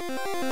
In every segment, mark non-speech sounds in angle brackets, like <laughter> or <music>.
Thank you.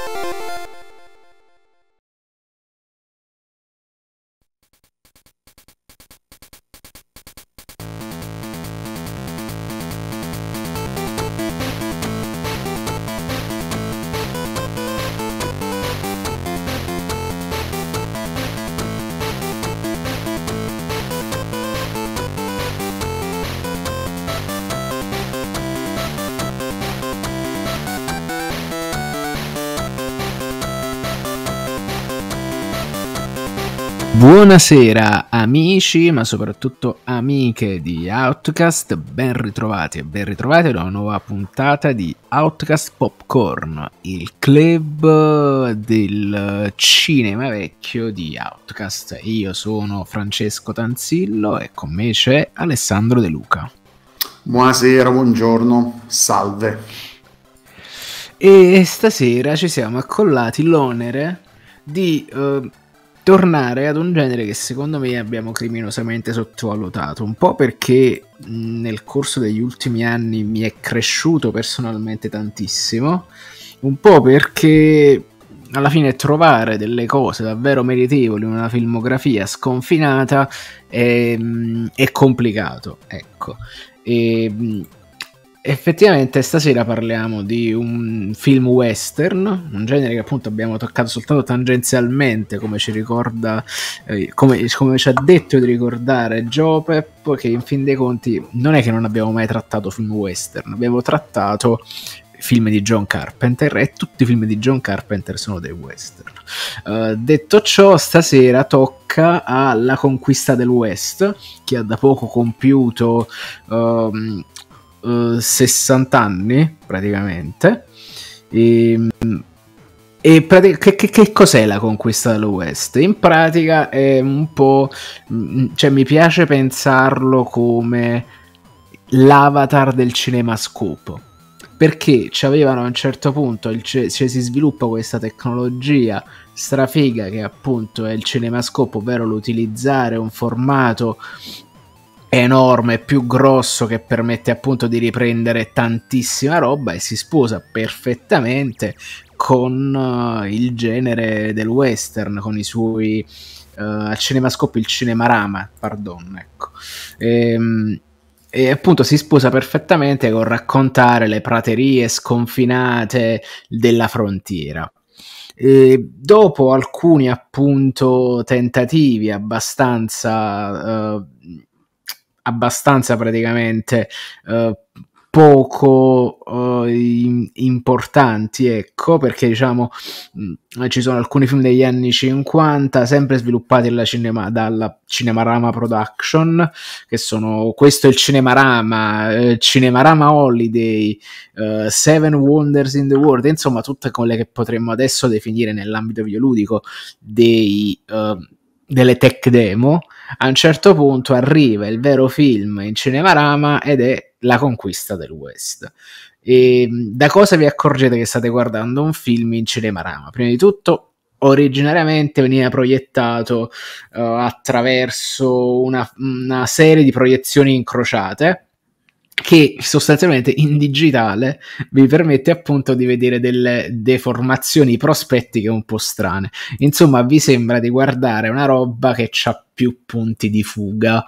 Buonasera amici, ma soprattutto amiche di Outcast, ben ritrovati e ben ritrovati ad una nuova puntata di Outcast Popcorn, il club del cinema vecchio di Outcast. Io sono Francesco Tanzillo e con me c'è Alessandro De Luca. Buonasera, buongiorno, salve. E stasera ci siamo accollati l'onere di... Eh, tornare ad un genere che secondo me abbiamo criminosamente sottovalutato, un po' perché nel corso degli ultimi anni mi è cresciuto personalmente tantissimo, un po' perché alla fine trovare delle cose davvero meritevoli in una filmografia sconfinata è, è complicato, ecco. E, effettivamente stasera parliamo di un film western, un genere che appunto abbiamo toccato soltanto tangenzialmente, come ci ricorda, eh, come, come, ci ha detto di ricordare Joe Peppo, che in fin dei conti non è che non abbiamo mai trattato film western, abbiamo trattato film di John Carpenter e tutti i film di John Carpenter sono dei western. Uh, detto ciò, stasera tocca alla conquista del West, che ha da poco compiuto um, 60 eh, anni praticamente. Ehm, e, e pratica, che, che, che, cos'è la conquista dell'Ovest? In pratica è un po'... Mm, mm, cioè mi piace pensarlo come l'avatar del cinema scopo. perché ci avevano a un certo punto cioè, si sviluppa questa tecnologia strafiga che appunto è il cinemascopo ovvero l'utilizzare un formato enorme, più grosso che permette appunto di riprendere tantissima roba e si sposa perfettamente con uh, il genere del western, con i suoi uh, al cinemascope il cinemarama, pardon, ecco. E, ehm, e appunto si sposa perfettamente con raccontare le praterie sconfinate della frontiera. E dopo alcuni appunto tentativi abbastanza uh, abbastanza praticamente eh, poco eh, importanti, ecco, perché diciamo mh, mm, ci sono alcuni film degli anni 50 sempre sviluppati dalla, cinema, dalla Cinemarama Production, che sono questo è il Cinemarama, eh, Cinemarama Holiday, eh, Seven Wonders in the World, insomma tutte quelle che potremmo adesso definire nell'ambito videoludico dei, eh, delle tech demo a un certo punto arriva il vero film in Cinemarama ed è La conquista del West. E ehm, da cosa vi accorgete che state guardando un film in Cinemarama? Prima di tutto, originariamente veniva proiettato uh, attraverso una, una serie di proiezioni incrociate che sostanzialmente in digitale vi permette appunto di vedere delle deformazioni prospettiche un po' strane. Insomma, vi sembra di guardare una roba che ha più punti di fuga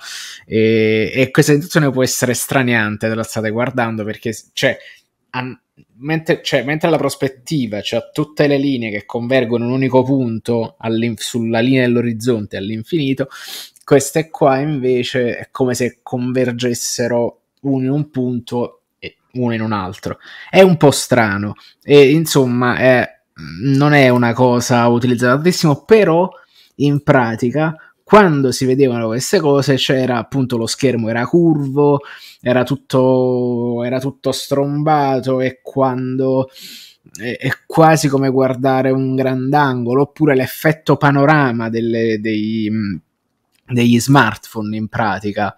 e, e questa situazione può essere straniante se la state guardando perché cioè, an- mentre, cioè, mentre la prospettiva, cioè tutte le linee che convergono in un unico punto sulla linea dell'orizzonte all'infinito, queste qua invece è come se convergessero uno in un punto e uno in un altro. È un po' strano e insomma è, non è una cosa utilizzata tantissimo, però in pratica quando si vedevano queste cose c'era appunto lo schermo era curvo, era tutto, era tutto strombato e quando è, è, quasi come guardare un grandangolo oppure l'effetto panorama delle, dei, degli smartphone in pratica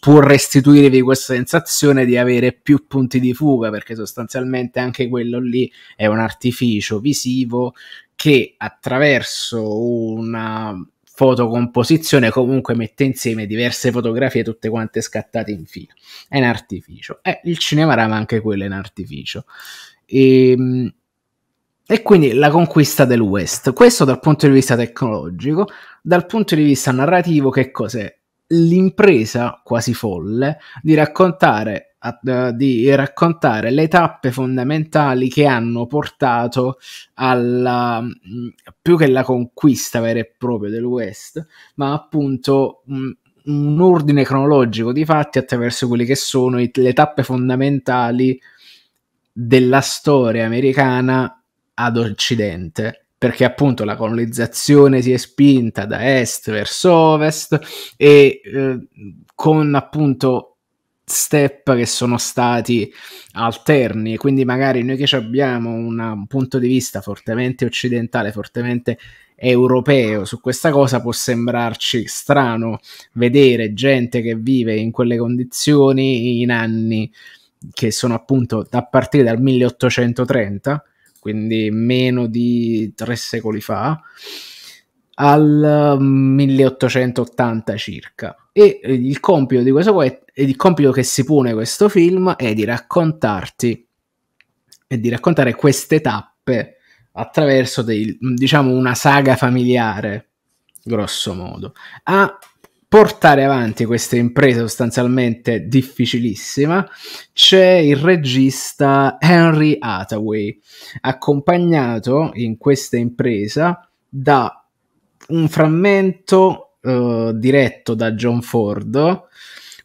può restituirvi questa sensazione di avere più punti di fuga perché sostanzialmente anche quello lì è un artificio visivo che attraverso una fotocomposizione comunque mette insieme diverse fotografie tutte quante scattate in fila è un artificio eh, il cinema rama anche quello è un artificio e ehm, e quindi la conquista del West. Questo dal punto di vista tecnologico, dal punto di vista narrativo, che cos'è? L'impresa quasi folle di raccontare, di raccontare le tappe fondamentali che hanno portato alla mm, più che la conquista vera e propria del West, ma appunto mm, un ordine cronologico di fatti attraverso quelle che sono le tappe fondamentali della storia americana ad occidente, perché appunto la colonizzazione si è spinta da est verso ovest e eh, con appunto step che sono stati alterni, quindi magari noi che abbiamo una, un punto di vista fortemente occidentale, fortemente europeo su questa cosa può sembrarci strano vedere gente che vive in quelle condizioni in anni che sono appunto a partire dal 1830 quindi meno di tre secoli fa, al 1880 mm, circa. E eh, il compito di questo il compito che si pone questo film è di raccontarti e di raccontare queste tappe attraverso dei, diciamo una saga familiare grosso modo. Ha portare avanti questa impresa sostanzialmente difficilissima c'è il regista Henry Hathaway, accompagnato in questa impresa da un frammento eh, diretto da John Ford,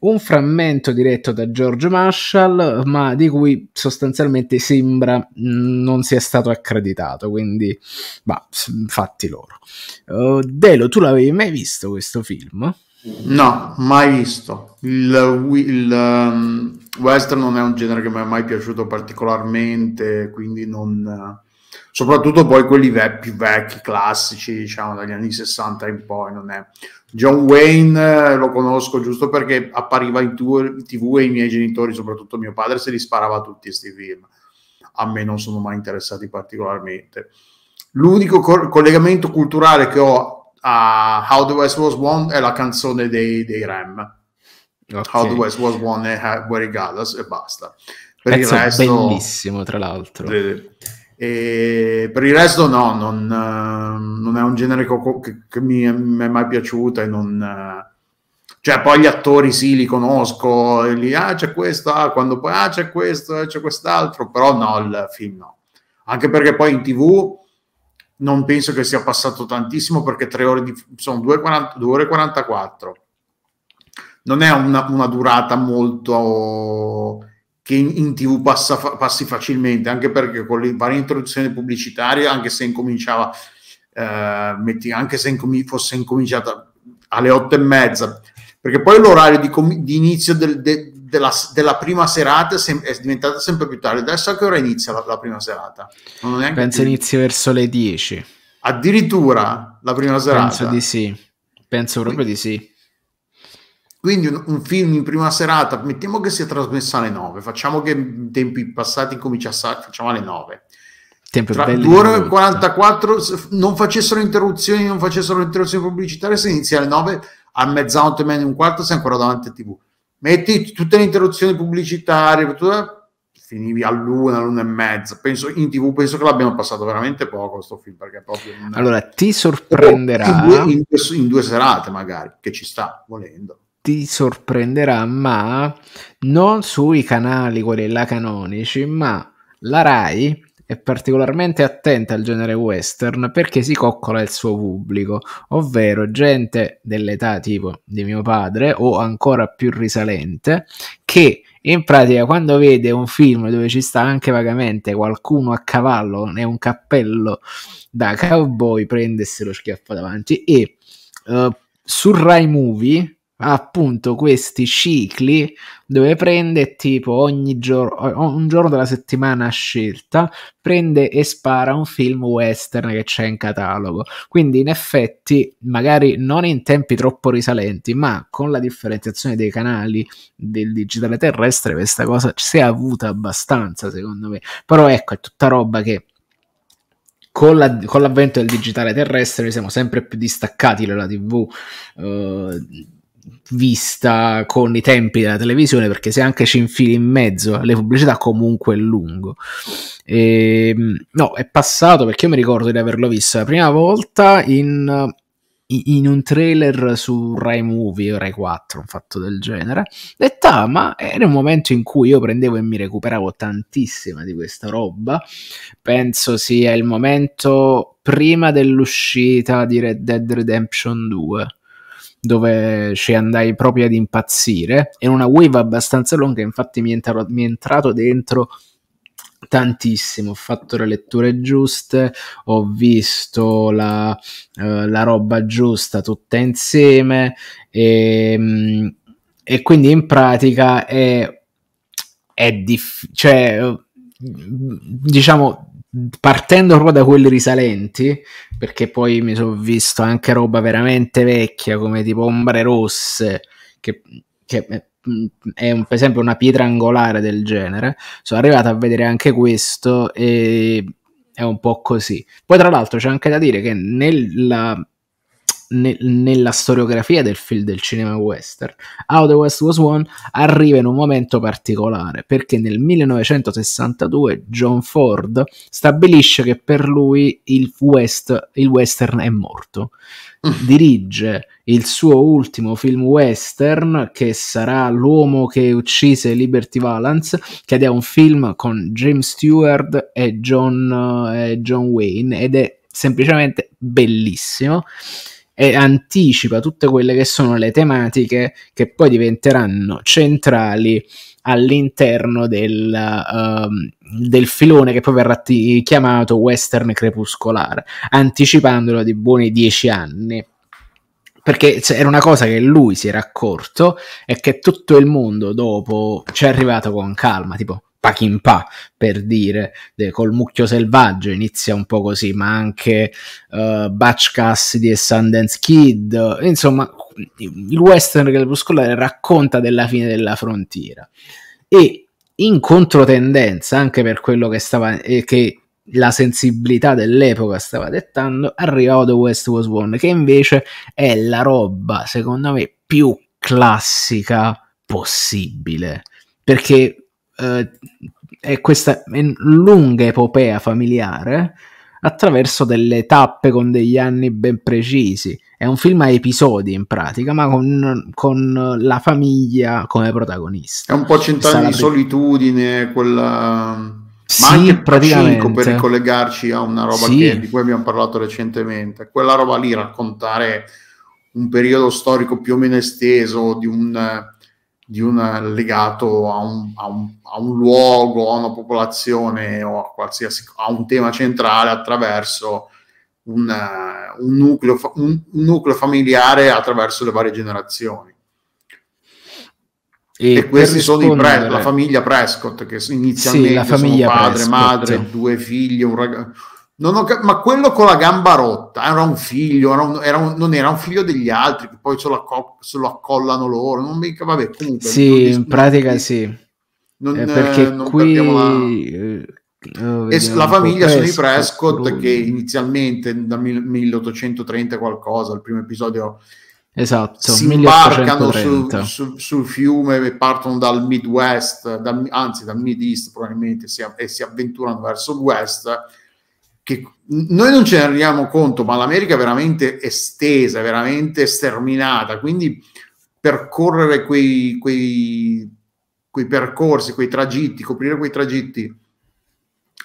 un frammento diretto da George Marshall, ma di cui sostanzialmente sembra mm, non sia stato accreditato, quindi bah, fatti loro. Uh, Delo, tu l'avevi mai visto questo film? No, mai visto. Il, il um, western non è un genere che mi è mai piaciuto particolarmente, quindi non... Soprattutto poi quelli ve- più vecchi, classici, diciamo dagli anni 60 in poi, non è... John Wayne eh, lo conosco giusto perché appariva in tv e i miei genitori, soprattutto mio padre, se li sparava tutti questi film. A me non sono mai interessati particolarmente. L'unico co- collegamento culturale che ho a How the West Was Won è la canzone dei, dei Ram. Okay. How the West Was Won e Where It Got Us e basta. Per il resto... bellissimo, tra l'altro. Eh, eh, per il resto no, non, eh, non è un genere co- che, che mi, è mai piaciuto e non... Eh, cioè, poi gli attori sì, li conosco, e lì, ah, c'è questo, ah, quando poi, ah, c'è questo, eh, c'è quest'altro, però no, il film no. Anche perché poi in tv non penso che sia passato tantissimo perché tre ore di, sono 2, ore 44. Non è una, una durata molto che in, in tv passa, passi facilmente, anche perché con le varie introduzioni pubblicitarie, anche se incominciava, eh, metti, anche se incomin- fosse incominciata alle otto e mezza, perché poi l'orario di, com- di inizio del, de- della, della, prima serata sem- è diventata sempre più tardi. Adesso a che ora inizia la, la prima serata? Penso inizio verso le 10. Addirittura la prima serata? Penso di sì, penso proprio quindi, di sì. Quindi un, un, film in prima serata, mettiamo che sia trasmessa alle 9, facciamo che in tempi passati cominciasse, facciamo alle 9. Tempo Tra 2 ore e 44 non facessero interruzioni, non facessero interruzioni pubblicitarie, se inizia alle 9 a mezzanotte meno un quarto sei ancora davanti a tv metti tutte le interruzioni pubblicitarie, tutto, finivi all'una, all'una e mezza. Penso, in tv penso che l'abbiamo passato veramente poco questo film, perché proprio... In, allora, ti sorprenderà... In due, in, due, in due serate magari, che ci sta, volendo ti sorprenderà, ma non sui canali quelli là canonici, ma la RAI è particolarmente attenta al genere western perché si coccola il suo pubblico, ovvero gente dell'età tipo di mio padre o ancora più risalente che in pratica quando vede un film dove ci sta anche vagamente qualcuno a cavallo e un cappello da cowboy prendersi lo schiaffo davanti e uh, su Rai Movie appunto questi cicli dove prende tipo ogni giorno un giorno della settimana scelta prende e spara un film western che c'è in catalogo quindi in effetti magari non in tempi troppo risalenti ma con la differenziazione dei canali del digitale terrestre questa cosa si è avuta abbastanza secondo me però ecco è tutta roba che con, la, con l'avvento del digitale terrestre siamo sempre più distaccati dalla tv eh, vista con i tempi della televisione perché se anche ci infili in mezzo alle pubblicità comunque è lungo e, ehm, no è passato perché io mi ricordo di averlo visto la prima volta in, in un trailer su Rai Movie o Rai 4 un fatto del genere detta ma era un momento in cui io prendevo e mi recuperavo tantissima di questa roba penso sia il momento prima dell'uscita di Red Dead Redemption 2 dove ci andai proprio ad impazzire. È una wave abbastanza lunga, infatti mi è, entrato, mi è entrato dentro tantissimo, ho fatto le letture giuste, ho visto la, eh, la roba giusta tutta insieme e, ehm, e quindi in pratica è, è diff- cioè, diciamo partendo proprio da quelli risalenti, perché poi mi sono visto anche roba veramente vecchia, come tipo Ombre Rosse, che, che eh, è un, per esempio una pietra angolare del genere. Sono arrivato a vedere anche questo e è un po' così. Poi, tra l'altro, c'è anche da dire che nella ne- nella storiografia del film del cinema western, How the West Was Won arriva in un momento particolare perché nel 1962 John Ford stabilisce che per lui il, West, il western è morto. Mm. Dirige il suo ultimo film western che sarà L'uomo che uccise Liberty Valance, che è un film con James Stewart e John, eh, John Wayne ed è semplicemente bellissimo e anticipa tutte quelle che sono le tematiche che poi diventeranno centrali all'interno del, uh, del filone che poi verrà t- chiamato western crepuscolare, anticipandolo di buoni dieci anni perché era una cosa che lui si era accorto e che tutto il mondo dopo ci è arrivato con calma, tipo Pachimpà per dire, de, col mucchio selvaggio, inizia un po' così, ma anche uh, eh, Batch Cassidy e Sundance Kid, insomma il western crepuscolare racconta della fine della frontiera e in controtendenza anche per quello che stava eh, che la sensibilità dell'epoca stava dettando, arrivò The West Was One, che invece è la roba, secondo me, più classica possibile. Perché eh, è questa lunga epopea familiare attraverso delle tappe con degli anni ben precisi. È un film a episodi in pratica, ma con, con la famiglia come protagonista. È un po' cent'anni di solitudine, quella... Sì, ma anche praticamente. per ricollegarci a una roba sì. che, di cui abbiamo parlato recentemente, quella roba lì raccontare un periodo storico più o meno esteso di un di un legato a un, a, un, a un, luogo, a una popolazione o a, a un tema centrale attraverso un, eh, un nucleo, nucleo, familiare attraverso le varie generazioni. E, e questi sono i pre, la famiglia Prescott che inizialmente sì, sono padre, madre, due figli, un ragazzo Cap- ma quello con la gamba rotta era un figlio, era un, era un, non era un figlio degli altri che poi se lo, acco- se lo accollano loro. Non mica, vabbè, comunque. Sì, in pratica sì. Non, eh, eh perché eh, qui la... Oh, e la famiglia Pesco, sono i eh, Prescott Pesco, che inizialmente da 1830 qualcosa, il primo episodio esatto, si imbarcano su, su, sul fiume e partono dal Midwest, dal, anzi dal Mid-East probabilmente, e si avventurano verso il West che noi non ce ne rendiamo conto, ma l'America è veramente estesa, veramente sterminata, quindi percorrere quei, quei, quei percorsi, quei tragitti, coprire quei tragitti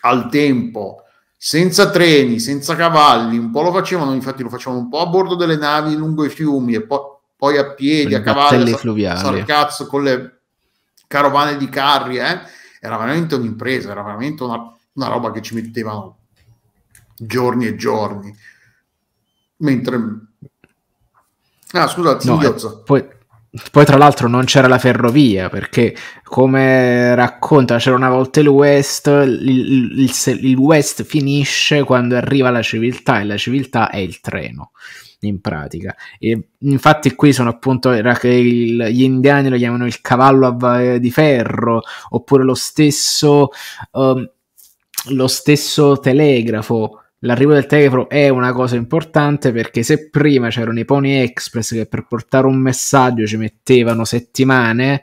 al tempo, senza treni, senza cavalli, un po' lo facevano, infatti lo facevano un po' a bordo delle navi lungo i fiumi e poi, poi a piedi, a cavalli, fluviali. cazzo con le carovane di carri, eh? era veramente un'impresa, era veramente una, una roba che ci mettevano giorni e giorni. Mentre... Ah, scusa, no, eh, poi, poi, tra l'altro non c'era la ferrovia, perché come racconta c'era una volta il West, il, il, il West finisce quando arriva la civiltà e la civiltà è il treno in pratica. E infatti, qui sono appunto il, gli indiani lo chiamano il cavallo di ferro, oppure lo stesso, um, lo stesso telegrafo L'arrivo del telegrafo è una cosa importante perché se prima c'erano i Pony Express che per portare un messaggio ci mettevano settimane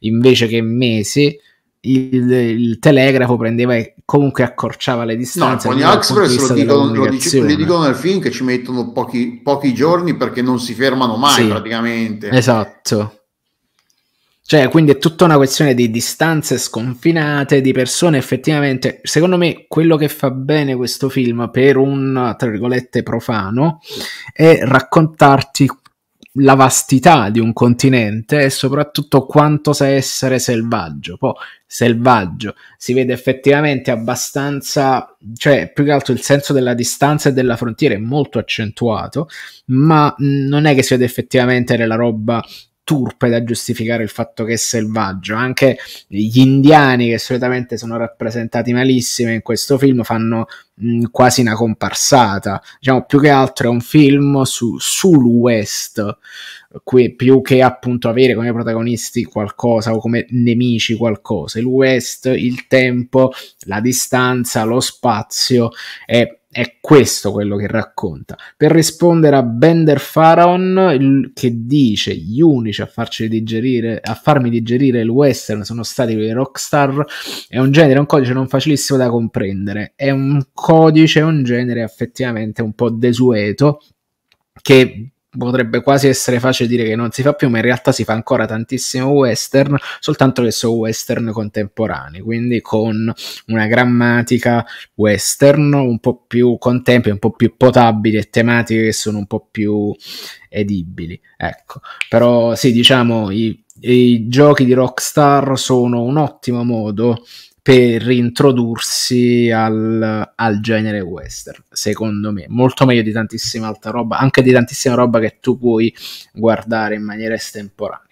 invece che mesi, il, il telegrafo prendeva e comunque accorciava le distanze. No, Pony Express lo dicono, lo dice, le dicono nel film che ci mettono pochi, pochi giorni perché non si fermano mai sì, praticamente. Esatto. Cioè, quindi è tutta una questione di distanze sconfinate, di persone effettivamente. Secondo me, quello che fa bene questo film per un, tra virgolette, profano è raccontarti la vastità di un continente e soprattutto quanto sa essere selvaggio. Poi, selvaggio, si vede effettivamente abbastanza, cioè più che altro il senso della distanza e della frontiera è molto accentuato, ma non è che si vede effettivamente la roba turpe da giustificare il fatto che è selvaggio. Anche gli indiani, che solitamente sono rappresentati malissimo in questo film, fanno mh, mm, quasi una comparsata. Diciamo, più che altro è un film su, sul West que- più che appunto avere come protagonisti qualcosa o come nemici qualcosa. Il West, il tempo, la distanza, lo spazio è è questo quello che racconta. Per rispondere a Bender Pharaon, che dice: Gli unici a, digerire, a farmi digerire il western sono stati quei rockstar. È un genere, un codice non facilissimo da comprendere. È un codice, un genere effettivamente un po' desueto che potrebbe quasi essere facile dire che non si fa più, ma in realtà si fa ancora tantissimo western, soltanto che sono western contemporanei, quindi con una grammatica western un po' più contemporanea, un po' più potabile e tematiche che sono un po' più edibili. Ecco, però sì, diciamo i, i giochi di Rockstar sono un ottimo modo per introdursi al, al, genere western, secondo me. Molto meglio di tantissima altra roba, anche di tantissima roba che tu puoi guardare in maniera estemporanea.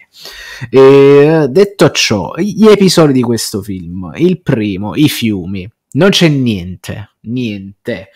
E, detto ciò, gli episodi di questo film. Il primo, i fiumi. Non c'è niente, niente.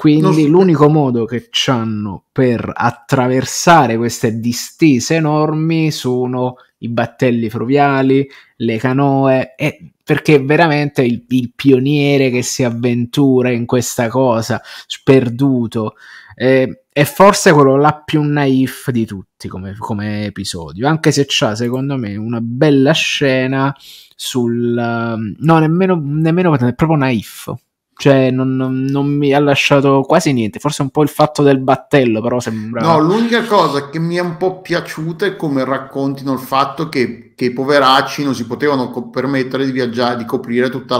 Quindi non... l'unico modo che hanno per attraversare queste distese enormi sono i battelli fluviali, le canoe, e perché veramente il, il, pioniere che si avventura in questa cosa, sperduto, eh, è forse quello là più naif di tutti come, come episodio, anche se c'ha secondo me una bella scena sul... Ehm, no, nemmeno, nemmeno proprio naif, cioè non, non, non, mi ha lasciato quasi niente, forse un po' il fatto del battello, però sembrava... No, l'unica cosa che mi è un po' piaciuta è come raccontino il fatto che, che i poveracci non si potevano co- permettere di viaggiare, di coprire tutto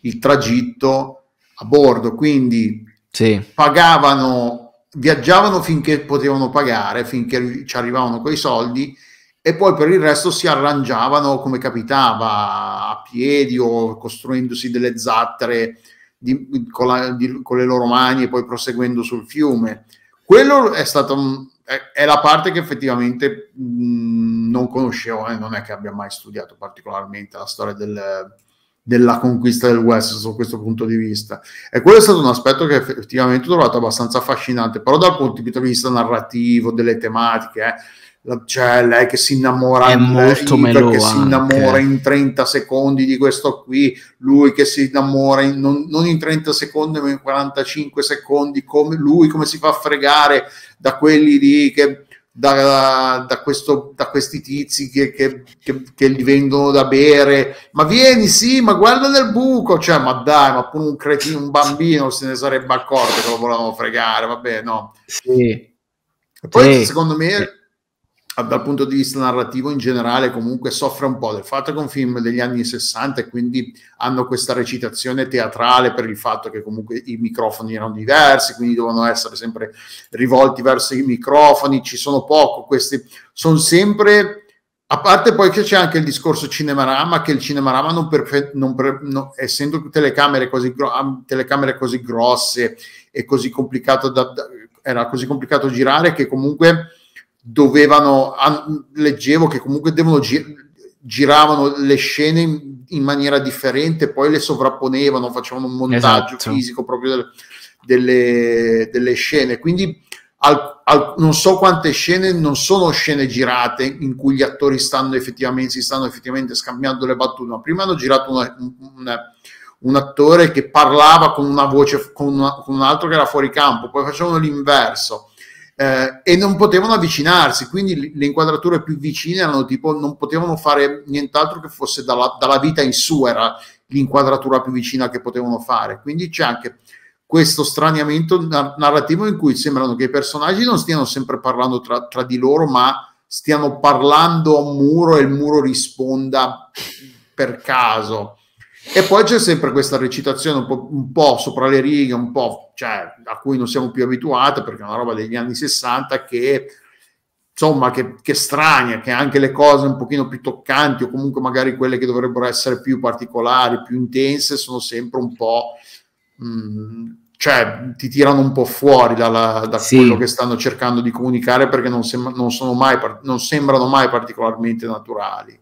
il tragitto a bordo, quindi sì. pagavano, viaggiavano finché potevano pagare, finché ci arrivavano quei soldi e poi per il resto si arrangiavano come capitava a piedi o costruendosi delle zattere di, con, la, di, con, le loro mani e poi proseguendo sul fiume. Quello è stata è la parte che effettivamente mh, mm, non conoscevo, eh, non è che abbia mai studiato particolarmente la storia del, della conquista del West sotto questo punto di vista. E quello è stato un aspetto che effettivamente ho trovato abbastanza affascinante, però dal punto di vista narrativo, delle tematiche, eh, la, cioè lei che si innamora è molto Iver, che si innamora in 30 secondi di questo qui lui che si innamora in, non, non, in 30 secondi ma in 45 secondi come, lui come si fa a fregare da quelli lì che da, da, da, questo, da, questi tizi che, che, che, che, gli vendono da bere. Ma vieni, sì, ma guarda nel buco. Cioè, ma dai, ma pure un cretino, un bambino se ne sarebbe accorto che lo volevano fregare. Vabbè, no. Sì. E poi, sì. secondo me, dal punto di vista narrativo in generale comunque soffre un po' del fatto che è un film degli anni 60 e quindi hanno questa recitazione teatrale per il fatto che comunque i microfoni erano diversi, quindi devono essere sempre rivolti verso i microfoni, ci sono poco, questi sono sempre... A parte poi che c'è anche il discorso cinemarama, che il cinemarama, non perfe- non pre- non, essendo telecamere così, gro- ah, telecamere così grosse e così complicato da, da, era così complicato girare che comunque dovevano, leggevo che comunque devono girare giravano le scene in, in, maniera differente, poi le sovrapponevano, facevano un montaggio esatto. fisico proprio del, delle, delle, scene. Quindi al, al, non so quante scene non sono scene girate in cui gli attori stanno effettivamente, si stanno effettivamente scambiando le battute, ma prima hanno girato una, una, un attore che parlava con una voce, con, una, con un altro che era fuori campo, poi facevano l'inverso eh, e non potevano avvicinarsi, quindi le inquadrature più vicine erano tipo non potevano fare nient'altro che fosse dalla, dalla vita in su era l'inquadratura più vicina che potevano fare, quindi c'è anche questo straniamento narrativo in cui sembrano che i personaggi non stiano sempre parlando tra, tra di loro, ma stiano parlando a un muro e il muro risponda per caso. E poi c'è sempre questa recitazione un po', un po sopra le righe, un po' cioè, a cui non siamo più abituati perché è una roba degli anni 60 che insomma che, che strania, che anche le cose un pochino più toccanti o comunque magari quelle che dovrebbero essere più particolari, più intense, sono sempre un po'... Mh, mm, cioè ti tirano un po' fuori dalla, da sì. quello che stanno cercando di comunicare perché non, sem- non, sono mai, non sembrano mai particolarmente naturali.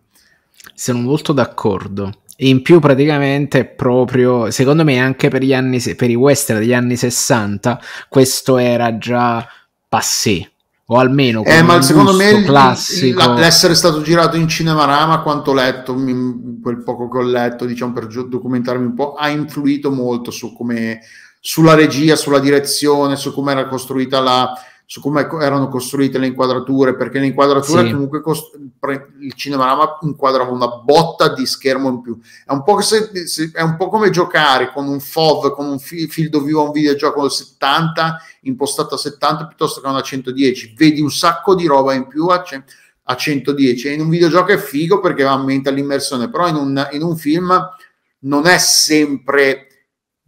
Sono molto d'accordo in più praticamente proprio, secondo me anche per, gli anni, per i western degli anni 60 questo era già passé, o almeno eh, ma secondo me classico. l'essere stato girato in cinemarama quanto ho letto quel poco che ho letto diciamo per documentarmi un po' ha influito molto su come sulla regia sulla direzione su come era costruita la su come erano costruite le inquadrature, perché le inquadrature sì. comunque cost- il cinemarama inquadrava una botta di schermo in più. È un po', se, se, è un po come giocare con un FOV, con un fi- field of view a un videogioco del 70, impostato a 70 piuttosto che a una 110. Vedi un sacco di roba in più a, c- a 110. E in un videogioco è figo perché aumenta l'immersione, però in un, in un film non è sempre...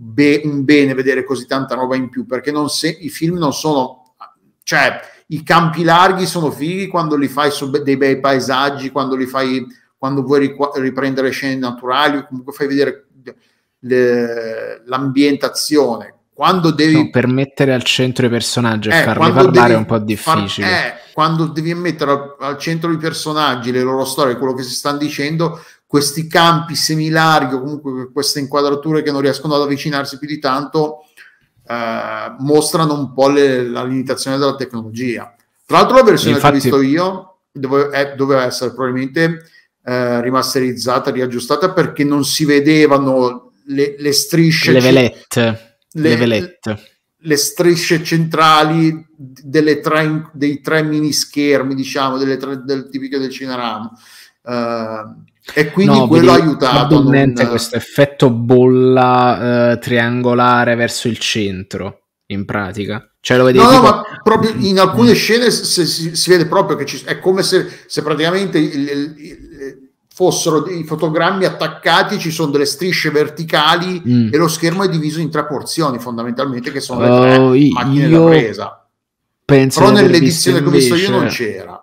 Be- un bene vedere così tanta roba in più perché se- i film non sono cioè i campi larghi sono fighi quando li fai su dei bei paesaggi, quando li fai quando vuoi riprendere scene naturali, comunque fai vedere le, l'ambientazione. Quando devi no, per mettere al centro i personaggi e eh, farli parlare è un po' difficile. Far, eh, quando devi mettere al, al centro i personaggi, le loro storie, quello che si stanno dicendo, questi campi semilarghi o comunque queste inquadrature che non riescono ad avvicinarsi più di tanto eh, mostrano un po' le, la limitazione della tecnologia. Tra l'altro la versione Infatti... che ho visto io dove, è, doveva essere probabilmente eh, rimasterizzata, riaggiustata perché non si vedevano le, le strisce... Le velette. Le, le velette le strisce centrali tre, dei tre mini schermi, diciamo, delle tre, del tipico del Cinerama. Uh, eh, e quindi no, quello ha aiutato. Non... questo effetto bolla eh, triangolare verso il centro, in pratica. Cioè lo vedevi no, tipo... no, ma proprio mm. in alcune mm. scene si, si, si vede proprio che ci, è come se, se praticamente il, il, il, fossero i fotogrammi attaccati, ci sono delle strisce verticali mm. e lo schermo è diviso in tre porzioni fondamentalmente che sono le oh, tre uh, macchine da presa. Penso Però nell'edizione che ho visto io non c'era.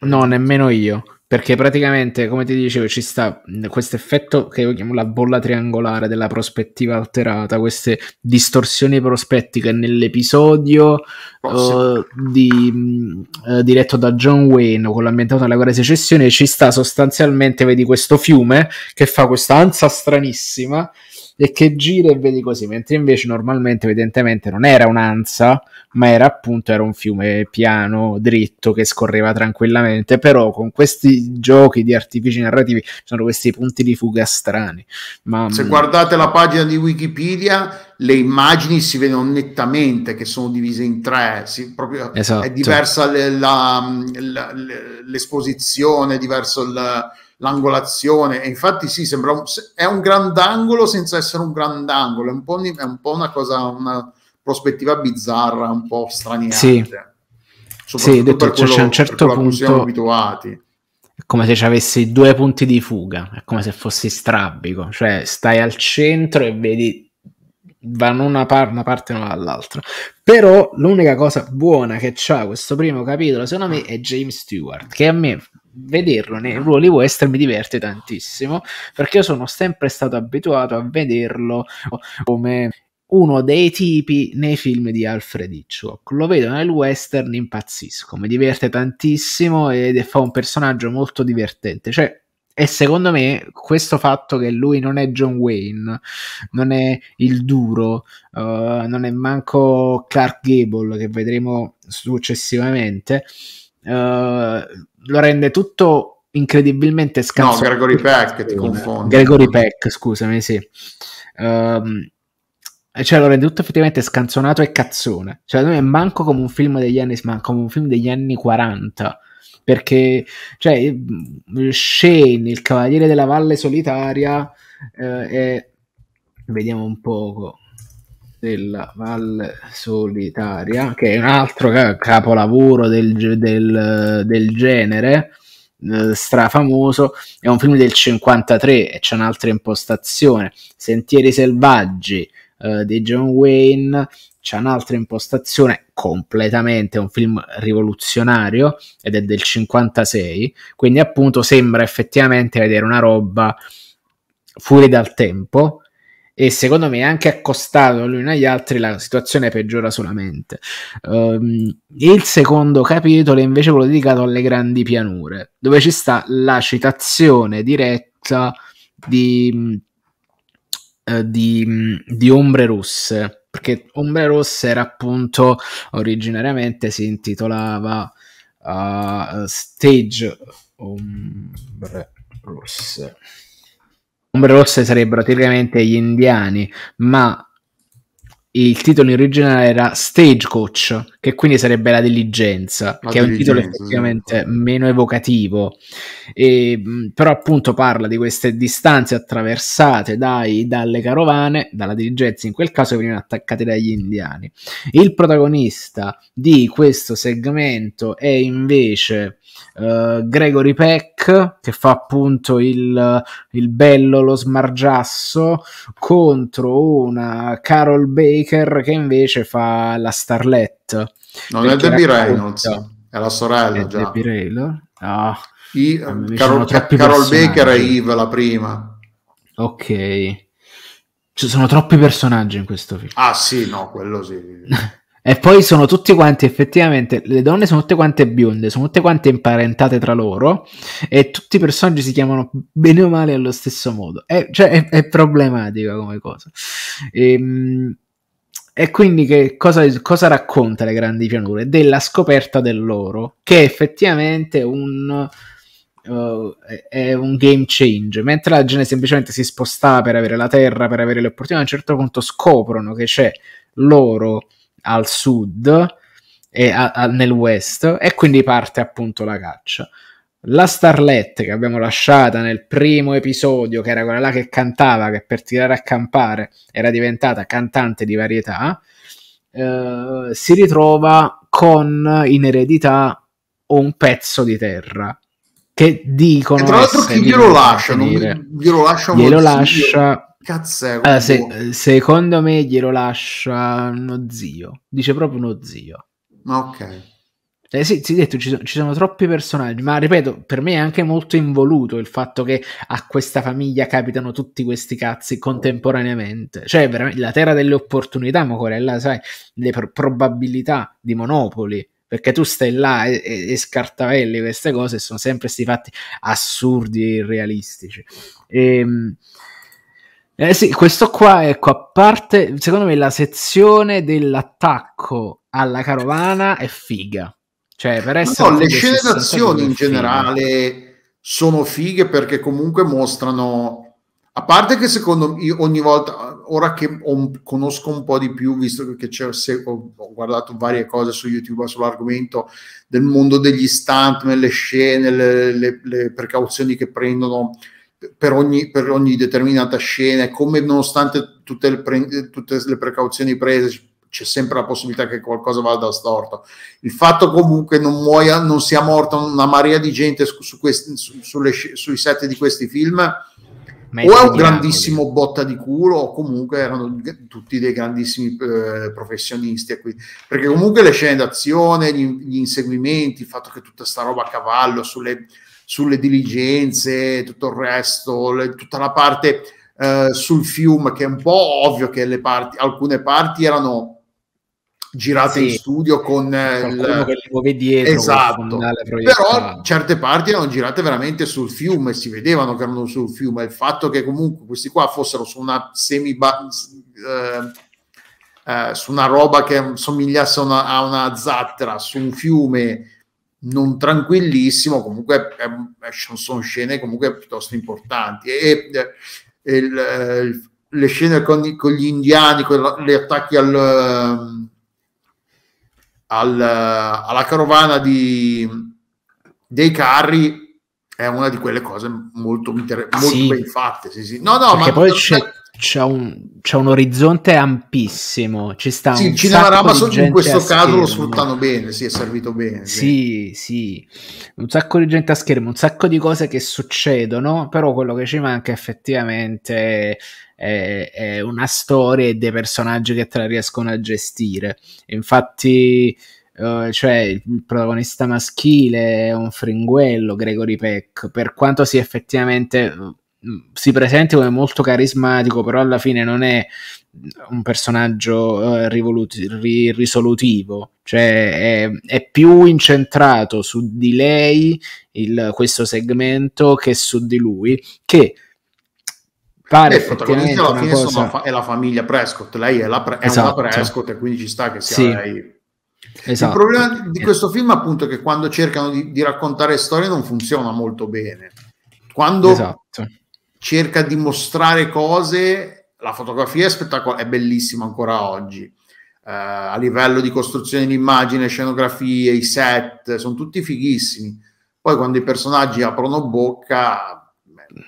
No, nemmeno io perché praticamente, come ti dicevo, ci sta questo effetto che io chiamo la bolla triangolare della prospettiva alterata, queste distorsioni prospettiche nell'episodio uh, di, uh, diretto da John Wayne, con l'ambientato della guerra di secessione, ci sta sostanzialmente, vedi questo fiume che fa questa ansa stranissima e che gira e vedi così, mentre invece normalmente evidentemente non era un'ansa, ma era appunto era un fiume piano, dritto, che scorreva tranquillamente, però con questi giochi di artifici narrativi sono questi punti di fuga strani. Ma, Se mm, guardate la pagina di Wikipedia, le immagini si vedono nettamente che sono divise in tre, si, proprio, esatto. è diversa mm, l'esposizione, è diverso il l'angolazione e infatti sì, sembra un, è un grandangolo senza essere un grandangolo, è un po', è un po una cosa, una prospettiva bizzarra, un po' straniera. Sì, sì detto, cioè, certo per quello, a un certo punto siamo abituati. È come se ci avessi due punti di fuga, è come se fossi strabico, cioè stai al centro e vedi vanno una, par- una parte e non dall'altra. Però l'unica cosa buona che c'ha questo primo capitolo, secondo me, è James Stewart, che a me vederlo nei ruoli western mi diverte tantissimo perché io sono sempre stato abituato a vederlo come uno dei tipi nei film di Alfred Hitchcock. Lo vedo nel western, impazzisco, mi diverte tantissimo ed fa un personaggio molto divertente. Cioè, e secondo me questo fatto che lui non è John Wayne, non è il duro, uh, non è manco Clark Gable che vedremo successivamente, uh, lo rende tutto incredibilmente scarso. No, Gregory Peck, che ti confondo. Gregory Peck, scusami, sì. Um, cioè lo rende tutto effettivamente scanzonato e cazzone. Cioè, non è manco come un film degli anni, ma come un film degli anni 40. Perché, cioè, Shane, il cavaliere della valle solitaria, eh, è... vediamo un poco della Val Solitaria, che è un altro capolavoro del, del, del genere, eh, strafamoso, è un film del 53 e c'è un'altra impostazione, Sentieri Selvaggi eh, di John Wayne, c'è un'altra impostazione completamente, è un film rivoluzionario ed è del 56, quindi appunto sembra effettivamente vedere una roba fuori dal tempo, e secondo me anche accostato l'uno agli altri la situazione peggiora solamente. Um, il secondo capitolo è invece quello dedicato alle grandi pianure, dove ci sta la citazione diretta di, uh, di, mm, di Ombre Rosse, perché Ombre Rosse era appunto originariamente si intitolava uh, Stage Ombre Rosse. Ombre Rosse sarebbero teoricamente gli indiani, ma il titolo in originale era Stagecoach, che quindi sarebbe la diligenza, la che diligenza, è un titolo effettivamente sì. meno evocativo, e, però appunto parla di queste distanze attraversate dai, dalle carovane, dalla diligenza in quel caso venivano attaccate dagli indiani. Il protagonista di questo segmento è invece uh, Gregory Peck che fa appunto il, il, bello, lo smargiasso contro una Carol Baker che invece fa la starlette. Non è Debbie racconta... Reynolds, è la sorella è già. Debbie Reynolds? Ah, I, Carol, Carol Baker e Eve la prima. Ok. Ci sono troppi personaggi in questo film. Ah sì, no, quello sì. <laughs> E poi sono tutti quanti effettivamente, le donne sono tutte quante bionde, sono tutte quante imparentate tra loro e tutti i personaggi si chiamano bene o male allo stesso modo. È, cioè, è, è problematica come cosa. E, ehm, e quindi che cosa, cosa, racconta le grandi pianure? Della scoperta dell'oro, che è effettivamente un, uh, è un game change. Mentre la gente semplicemente si spostava per avere la terra, per avere le opportunità, a un certo punto scoprono che c'è l'oro al sud e a, a, nel west e quindi parte appunto la caccia. La starlet che abbiamo lasciata nel primo episodio, che era quella là che cantava, che per tirare a campare era diventata cantante di varietà, eh, si ritrova con in eredità un pezzo di terra che dicono... E tra l'altro chi glielo lascia? Non, glielo lascia... Glielo lascia cazzo è? Allora, se, secondo me glielo lascia uno zio. Dice proprio uno zio. Ma ok. Eh sì, sì, detto, ci sono, ci sono, troppi personaggi, ma ripeto, per me è anche molto involuto il fatto che a questa famiglia capitano tutti questi cazzi contemporaneamente. Cioè, veramente, la terra delle opportunità, ma Mocorella, sai, le pro- probabilità di monopoli, perché tu stai là e, e, e scartavelli queste cose, sono sempre questi fatti assurdi e irrealistici. Ehm... Eh sì, questo qua, ecco, a parte, secondo me la sezione dell'attacco alla carovana è figa. Cioè, per essere... No, le scene d'azione in generale sono fighe perché comunque mostrano... A parte che secondo me ogni volta, ora che conosco un po' di più, visto che se, ho, ho, guardato varie cose su YouTube sull'argomento del mondo degli stuntman, le scene, le, le, le precauzioni che prendono per ogni, per ogni determinata scena, come nonostante tutte le, pre, tutte le precauzioni prese c'è sempre la possibilità che qualcosa vada storto. Il fatto comunque non muoia, non sia morta una marea di gente su, su questi, su, sulle, sui set di questi film, o è un grandissimo botta di culo, o comunque erano tutti dei grandissimi eh, professionisti. Qui. Perché comunque le scene d'azione, gli, gli, inseguimenti, il fatto che tutta sta roba a cavallo sulle sulle diligenze, tutto il resto, le, tutta la parte eh, sul fiume, che è un po' ovvio che le parti, alcune parti erano girate sì, in studio con eh, il... che muove dietro esatto però certe parti erano girate veramente sul fiume si vedevano che erano sul fiume il fatto che comunque questi qua fossero su una semi eh, eh, su una roba che somigliasse una, a una zattera su un fiume non tranquillissimo, comunque è, sono scene comunque piuttosto importanti. E, e il, le scene con, con, gli indiani, con gli attacchi al, al, alla carovana di, dei carri è una di quelle cose molto, inter- molto sì. ben fatte. Sì, sì. No, no, Perché ma poi c'è, c'è un, c'è un, orizzonte ampissimo. Ci sta sì, un il cinema Amazon in questo caso lo sfruttano bene, sì, è servito bene. Sì, bene. sì, un sacco di gente a schermo, un sacco di cose che succedono, però quello che ci manca effettivamente è, è una storia e dei personaggi che te la riescono a gestire. Infatti... Uh, cioè il protagonista maschile è un fringuello, Gregory Peck, per quanto sia effettivamente Mm, si presenta come molto carismatico, però alla fine non è un personaggio eh, rivoluti- ri- risolutivo, cioè è, è, più incentrato su di lei il, questo segmento che su di lui, che pare eh, effettivamente alla fine cosa... sono, è la famiglia Prescott, lei è, la pre- è esatto. una Prescott e quindi ci sta che sia sì. lei. Esatto. Il problema di eh. questo film appunto è che quando cercano di, di raccontare storie non funziona molto bene. Quando esatto cerca di mostrare cose, la fotografia è, spettacol- è bellissima ancora oggi. Eh, a livello di costruzione di immagine, scenografie, i set, sono tutti fighissimi. Poi quando i personaggi aprono bocca,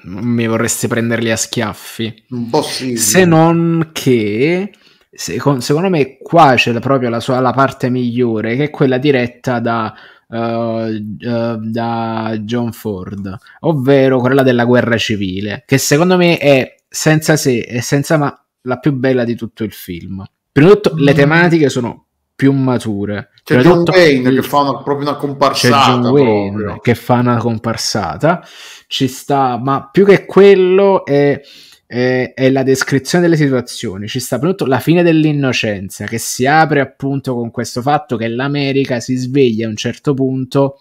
mi vorreste prenderli a schiaffi. Un po' sì. Se non che, secondo me, qua c'è proprio la, sua, la parte migliore, che è quella diretta da uh, da John Ford, ovvero quella della guerra civile, che secondo me è senza se e senza ma la più bella di tutto il film. Prima di tutto, mm. le tematiche sono più mature. C'è John tutto, Wayne il, che fa una, proprio una comparsata. C'è John Wayne che fa una comparsata. Ci sta, ma più che quello è eh, è la descrizione delle situazioni. Ci sta pronto la fine dell'innocenza che si apre appunto con questo fatto che l'America si sveglia a un certo punto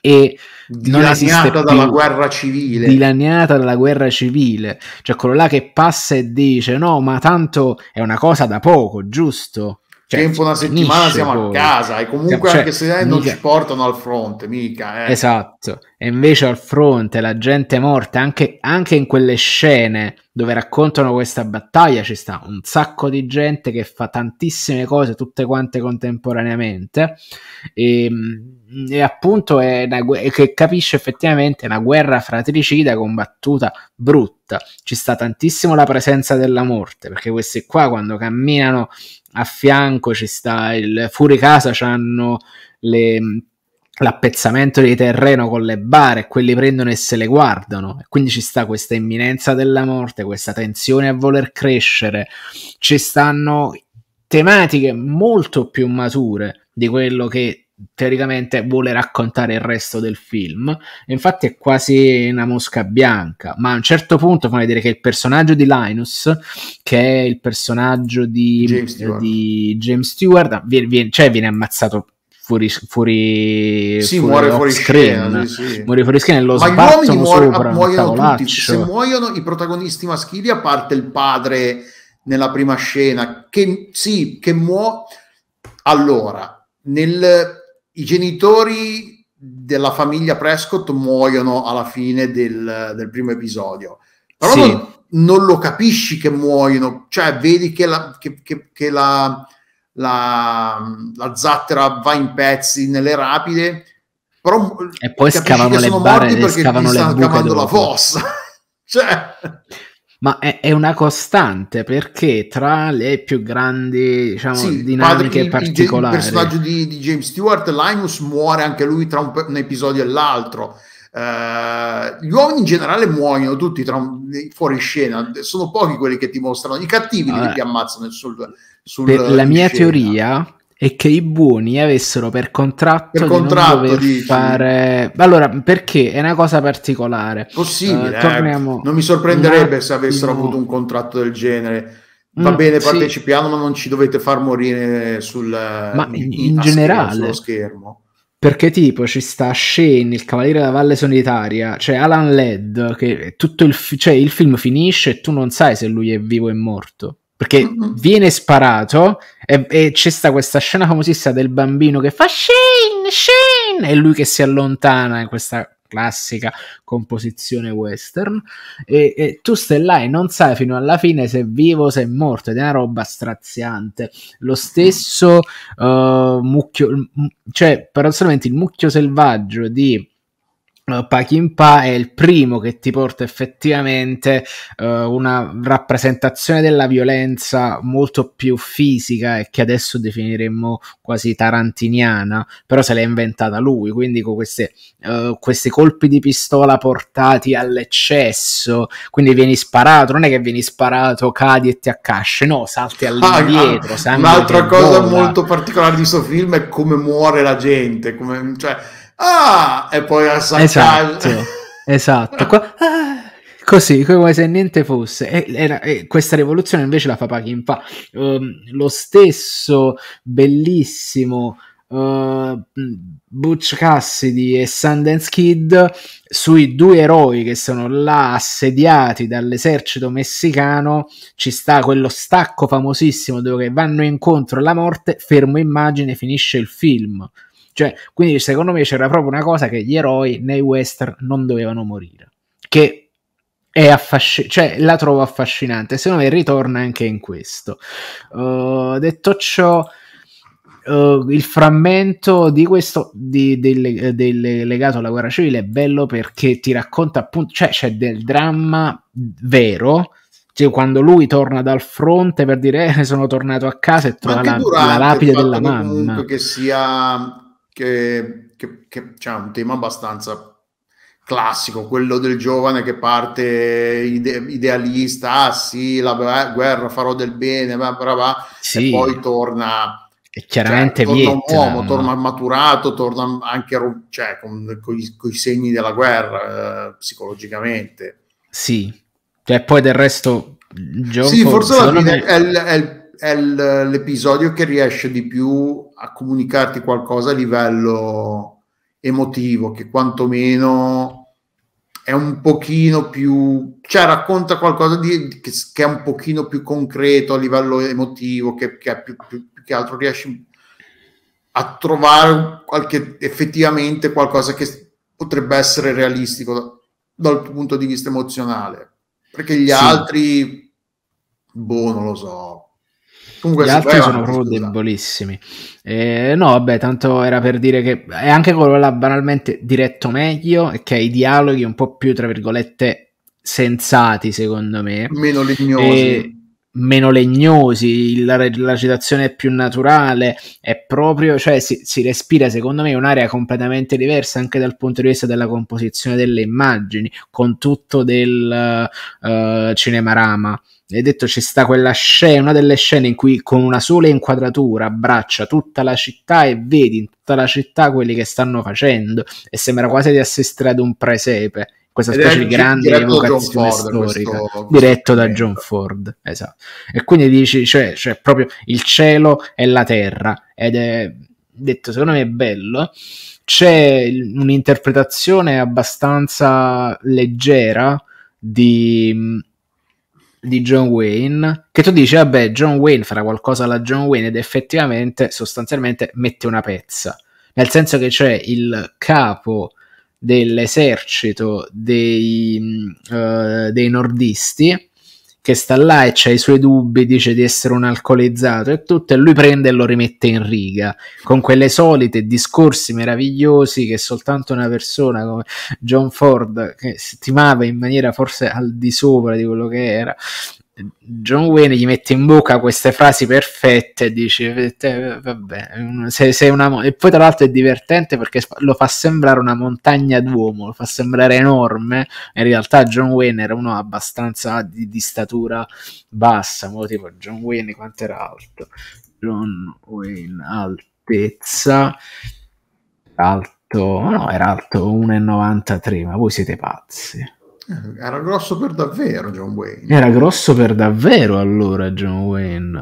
e dilaniata dalla più, guerra civile dilaniata dalla guerra civile cioè quello là che passa e dice no ma tanto è una cosa da poco giusto cioè, tempo una settimana siamo poi. a casa e comunque cioè, anche se eh, non ci portano al fronte mica eh. esatto e invece al fronte la gente morta anche, anche, in quelle scene dove raccontano questa battaglia ci sta un sacco di gente che fa tantissime cose tutte quante contemporaneamente e ehm, e appunto è una, che capisce effettivamente una guerra fratricida combattuta brutta. Ci sta tantissimo la presenza della morte, perché questi qua quando camminano a fianco ci sta il furicasa, hanno le, l'appezzamento di terreno con le bare, quelli prendono e se le guardano. Quindi ci sta questa imminenza della morte, questa tensione a voler crescere. Ci stanno tematiche molto più mature di quello che teoricamente vuole raccontare il resto del film. Infatti è quasi una mosca bianca, ma a un certo punto fa dire che il personaggio di Linus, che è il personaggio di James Stewart, di James Stewart viene, viene, cioè viene ammazzato fuori, fuori, sì, fuori muore fuori screen, screen sì, sì. muore fuori screen e lo ma gli uomini muore, muoiono tutti se muoiono i protagonisti maschili a parte il padre nella prima scena che sì che muo allora nel i genitori della famiglia Prescott muoiono alla fine del, del primo episodio. Però sì. non, non, lo capisci che muoiono, cioè vedi che, la, che, che, che la, la, la, zattera va in pezzi nelle rapide, però e poi scavano le barre scavano le buche la fossa. <laughs> cioè ma è, è, una costante perché tra le più grandi diciamo, sì, dinamiche padre, particolari. Il, il personaggio di, di, James Stewart, Linus, muore anche lui tra un, un episodio e l'altro. Uh, gli uomini in generale muoiono tutti un, fuori scena, sono pochi quelli che ti mostrano, i cattivi allora, li ammazzano sul, sul, la mia scena. teoria e che i buoni avessero per contratto, per contratto di non dici. fare allora perché è una cosa particolare possibile uh, torniamo... eh, non mi sorprenderebbe se avessero avuto un contratto del genere va mm, bene partecipiamo sì. ma non ci dovete far morire sul ma in, in generale schermo perché tipo ci sta Shane, il cavaliere della valle solitaria, cioè Alan Led, che tutto il, fi- cioè, il film finisce e tu non sai se lui è vivo o è morto perché mm-hmm. viene sparato e, e c'è sta questa scena famosissima del bambino che fa Shane, Shane e lui che si allontana in questa classica composizione western e, e, tu stai là e non sai fino alla fine se è vivo o se è morto ed è una roba straziante lo stesso uh, mucchio cioè paradossalmente il mucchio selvaggio di eh, Pachimpa è il primo che ti porta effettivamente uh, una rappresentazione della violenza molto più fisica e che adesso definiremmo quasi tarantiniana, però se l'ha inventata lui, quindi con queste, uh, questi colpi di pistola portati all'eccesso, quindi vieni sparato, non è che vieni sparato, cadi e ti accasce, no, salti all'indietro. <laughs> Ah, ah un'altra cosa bolla. molto particolare di questo film è come muore la gente, come, cioè ah, e poi al esatto, esatto. Qua, <laughs> ah, così, come se niente fosse. E, era, e questa rivoluzione invece la fa Pakin fa. Um, lo stesso bellissimo uh, Butch Cassidy e Sundance Kid sui due eroi che sono là assediati dall'esercito messicano ci sta quello stacco famosissimo dove vanno incontro alla morte fermo immagine finisce il film cioè, quindi secondo me c'era proprio una cosa che gli eroi nei western non dovevano morire. Che è affascinante, cioè la trovo affascinante. Secondo me ritorna anche in questo. Uh, detto ciò. Uh, il frammento di questo di, del, del, legato alla guerra civile è bello perché ti racconta appunto, cioè c'è del dramma vero, quando lui torna dal fronte per dire eh, sono tornato a casa e trova la, la, lapide della mamma. Comunque che sia che, che, che c'è un tema abbastanza classico, quello del giovane che parte ide- idealista, ah sì, la guerra, farò del bene, bla bla bla, sì. e poi torna... E chiaramente cioè, torna Vietnam. un uomo, torna maturato, torna anche cioè, con, con, i, con, i, segni della guerra eh, psicologicamente. Sì, cioè, poi del resto... John sì, forse alla fine me... è, l, è, l, è l'episodio che riesce di più a comunicarti qualcosa a livello emotivo, che quantomeno è un pochino più, cioè racconta qualcosa di, che, che, è un pochino più concreto a livello emotivo, che, che più, più, più, che altro riesci a trovare qualche, effettivamente qualcosa che potrebbe essere realistico da, dal punto di vista emozionale, perché gli sì. altri, boh, non lo so, Comunque Gli altri sono proprio debolissimi. Eh, no, vabbè, tanto era per dire che è anche quello là banalmente diretto meglio e che ha i dialoghi un po' più, tra virgolette, sensati, secondo me. Meno legnosi. E meno legnosi, la, la, citazione è più naturale, è proprio, cioè si, si, respira secondo me un'area completamente diversa anche dal punto di vista della composizione delle immagini, con tutto del uh, cinemarama hai detto c'è sta quella scena, una delle scene in cui con una sola inquadratura abbraccia tutta la città e vedi in tutta la città quelli che stanno facendo e sembra quasi di assistere ad un presepe, questa Ed specie di grande evocazione storica questo... diretto da John Ford, esatto. E quindi dici, cioè, cioè proprio il cielo e la terra ed è detto secondo me è bello c'è un'interpretazione abbastanza leggera di di John Wayne, che tu dici, vabbè, John Wayne farà qualcosa alla John Wayne ed effettivamente, sostanzialmente, mette una pezza. Nel senso che c'è cioè, il capo dell'esercito dei, uh, dei nordisti che sta là e c'ha i suoi dubbi, dice di essere un alcolizzato e tutto, e lui prende e lo rimette in riga, con quelle solite discorsi meravigliosi che soltanto una persona come John Ford, che stimava in maniera forse al di sopra di quello che era, John Wayne gli mette in bocca queste frasi perfette e dice eh, vabbè sei, sei una e poi tra l'altro è divertente perché lo fa sembrare una montagna d'uomo lo fa sembrare enorme in realtà John Wayne era uno abbastanza di, di statura bassa mo tipo John Wayne quanto era alto John Wayne altezza alto no era alto 1,93 ma voi siete pazzi era grosso per davvero John Wayne. Era grosso per davvero allora John Wayne.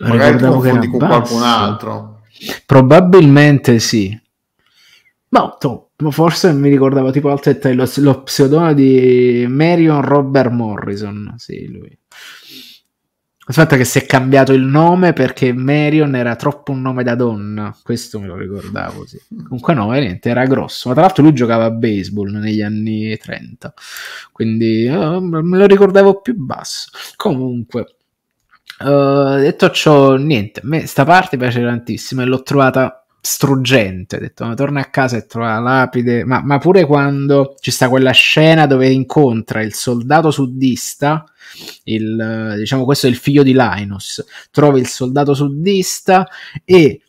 Magari Ricordavo che era con basso. qualcun altro. Probabilmente sì. Ma no, forse mi ricordava tipo altro lo, lo pseudonimo di Marion Robert Morrison. Sì, lui. Aspetta che si è cambiato il nome perché Marion era troppo un nome da donna, questo me lo ricordavo, sì. Comunque no, eh, niente, era grosso, ma tra l'altro lui giocava a baseball negli anni 30, quindi uh, me lo ricordavo più basso. Comunque, uh, detto ciò, niente, a me sta parte piace tantissimo e l'ho trovata struggente. Ho detto, torna a casa e trova la lapide. Ma, ma, pure quando ci sta quella scena dove incontra il soldato sudista, il, diciamo questo è il figlio di Linus, trova il soldato sudista e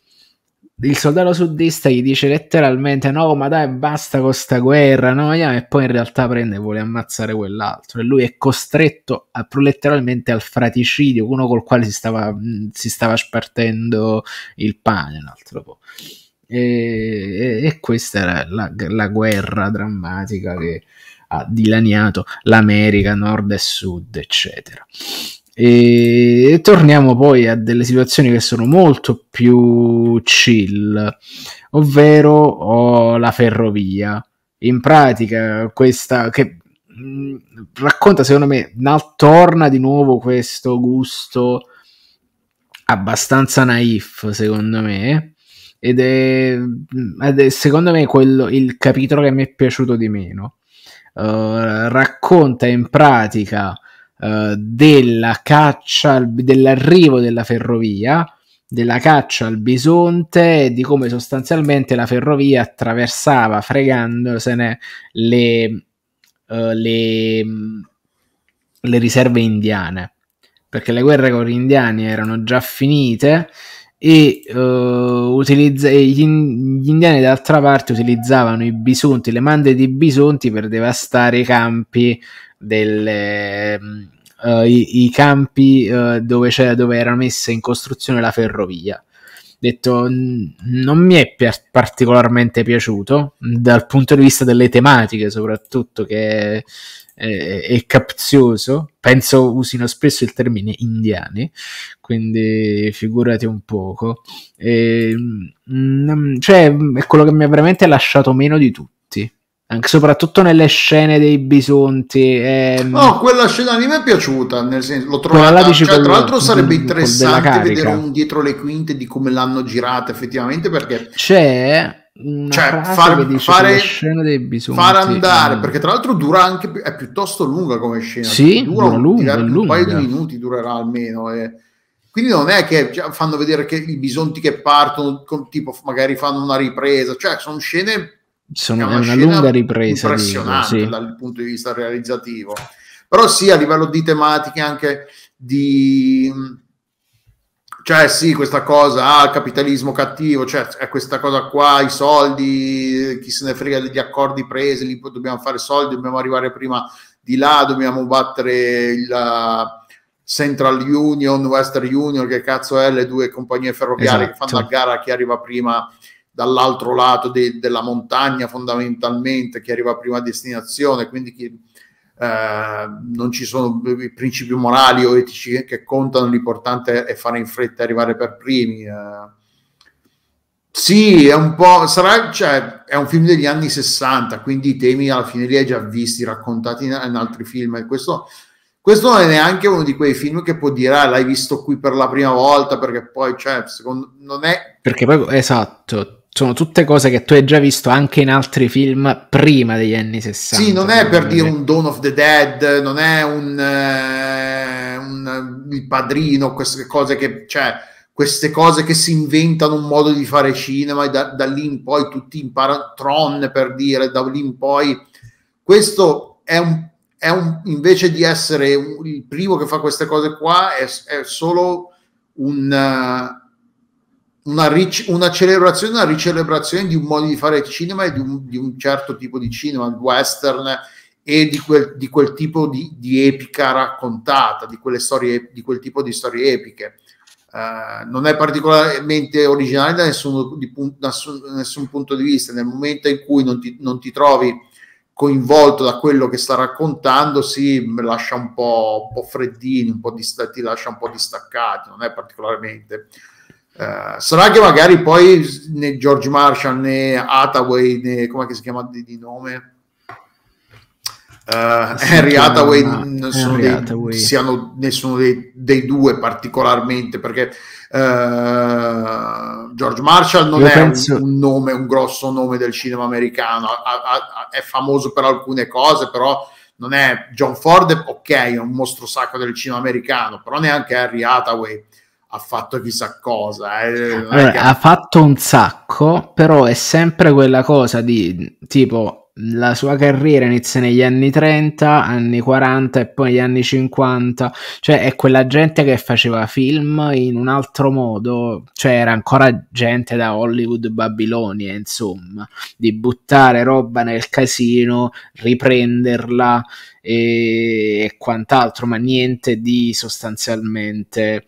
il soldato sudista gli dice letteralmente no ma dai basta con sta guerra no? e poi in realtà prende e vuole ammazzare quell'altro e lui è costretto a, letteralmente al fraticidio uno col quale si stava, mm, si stava spartendo il pane un altro po' e, e, e questa era la, la, guerra drammatica che ha dilaniato l'America nord e sud eccetera e torniamo poi a delle situazioni che sono molto più chill, ovvero oh, la ferrovia. In pratica, questa che mh, mm, racconta, secondo me, na- torna di nuovo questo gusto abbastanza naif, secondo me. Ed è, mm, ed è secondo me quello, il capitolo che mi è piaciuto di meno. Uh, racconta in pratica eh, della caccia, dell'arrivo della ferrovia, della caccia al bisonte e di come sostanzialmente la ferrovia attraversava fregandosene le, eh, le, le riserve indiane perché le guerre con gli indiani erano già finite e uh, utilizza- gli, in- gli, indiani d'altra parte utilizzavano i bisonti, le mande di bisonti per devastare i campi delle, ehm, uh, eh, i, i, campi uh, dove, dove, era messa in costruzione la ferrovia. Detto, non mi è per- particolarmente piaciuto mm, dal punto di vista delle tematiche, soprattutto che è, è capzioso. Penso usino spesso il termine indiani, quindi figurati un poco. E, ehm, mm, cioè, è quello che mi ha veramente lasciato meno di tutti anche, soprattutto nelle scene dei bisonti. Ehm... Oh, quella scena lì mi è piaciuta, nel senso, l'ho trovata, cioè, quello, tra l'altro sarebbe interessante vedere un dietro le quinte di come l'hanno girata effettivamente perché... C'è cioè, far, fare, dei far andare ehm. perché tra l'altro dura anche è piuttosto lunga come scena sì, cioè, dura, dura lunga, un, lunga. paio di minuti durerà almeno eh. quindi non è che cioè, fanno vedere che i bisonti che partono tipo magari fanno una ripresa cioè sono scene sono, una, una lunga ripresa. Impressionante sì. dal punto di vista realizzativo. Però sì, a livello di tematiche anche di... Cioè sì, questa cosa, ah, il capitalismo cattivo, cioè è questa cosa qua, i soldi, chi se ne frega degli accordi presi, lì dobbiamo fare soldi, dobbiamo arrivare prima di là, dobbiamo battere il... Central Union, Western Union, che cazzo è, le due compagnie ferroviarie esatto. che fanno la esatto. gara chi arriva prima dall'altro lato de, della montagna fondamentalmente, che arriva prima a destinazione, quindi chi, eh, non ci sono i principi morali o etici che contano, l'importante è fare in fretta e arrivare per primi. Eh. Sì, è un po'. Sarà, cioè, è un film degli anni 60, quindi i temi alla fine li hai già visti, raccontati in, in altri film. e Questo, questo, non è neanche uno di quei film che può dire ah, l'hai visto qui per la prima volta, perché poi, cioè, secondo, non è. Perché poi, esatto, sono tutte cose che tu hai già visto anche in altri film prima degli anni 60. Sì, non è per dire un Dawn of the Dead, non è un, eh, un eh, il padrino, queste cose che, cioè, queste cose che si inventano un modo di fare cinema e da, da lì in poi tutti imparano, Tron per dire, da lì in poi. Questo è un, è un invece di essere un, il primo che fa queste cose qua, è, è solo un... Eh, una, ric- una celebrazione, una ricelebrazione di un modo di fare cinema e di un, di un certo tipo di cinema, il western e di quel, di quel tipo di, di, epica raccontata, di, quelle storie, di quel tipo di storie epiche. Uh, non è particolarmente originale da nessun, pun- da nessun, punto di vista, nel momento in cui non ti, non ti trovi coinvolto da quello che sta raccontando, si sì, lascia un po', un po', freddini, un po' dist- ti lascia un po' distaccati, non è particolarmente Uh, sarà che magari poi né George Marshall né Hathaway né come si chiama di, di nome uh, Henry Hathaway, Henry dei, Hathaway. siano nessuno dei, dei, due particolarmente perché uh, George Marshall non Io è penso... un, nome un grosso nome del cinema americano ha, ha, è famoso per alcune cose però non è John Ford ok è un mostro sacco del cinema americano però neanche Henry Hathaway ha fatto chissà cosa. Eh. Allora, Ha fatto un sacco, però è sempre quella cosa di tipo la sua carriera inizia negli anni 30, anni 40 e poi negli anni 50, cioè è quella gente che faceva film in un altro modo, cioè era ancora gente da Hollywood Babilonia, insomma, di buttare roba nel casino, riprenderla e, e quant'altro, ma niente di sostanzialmente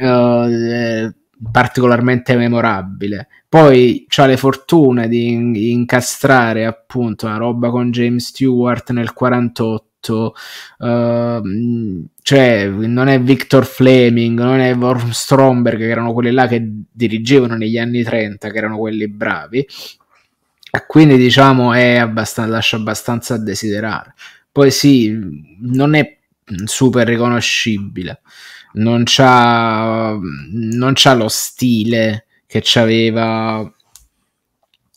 eh, particolarmente memorabile. Poi c'ha le fortune di in- incastrare appunto la roba con James Stewart nel 48. Uh, ehm, cioè non è Victor Fleming, non è Worm Stromberg che erano quelli là che dirigevano negli anni 30, che erano quelli bravi. quindi diciamo è abbastanza, lascia abbastanza a desiderare. Poi sì, non è super riconoscibile non c'ha, non c'ha lo stile che c'aveva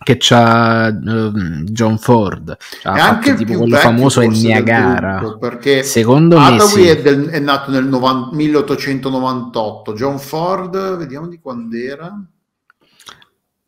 che c'ha ehm, John Ford ha anche tipo quello famoso in Niagara gruppo, perché secondo me sì. è, del, è, nato nel 90, 1898 John Ford vediamo di quando era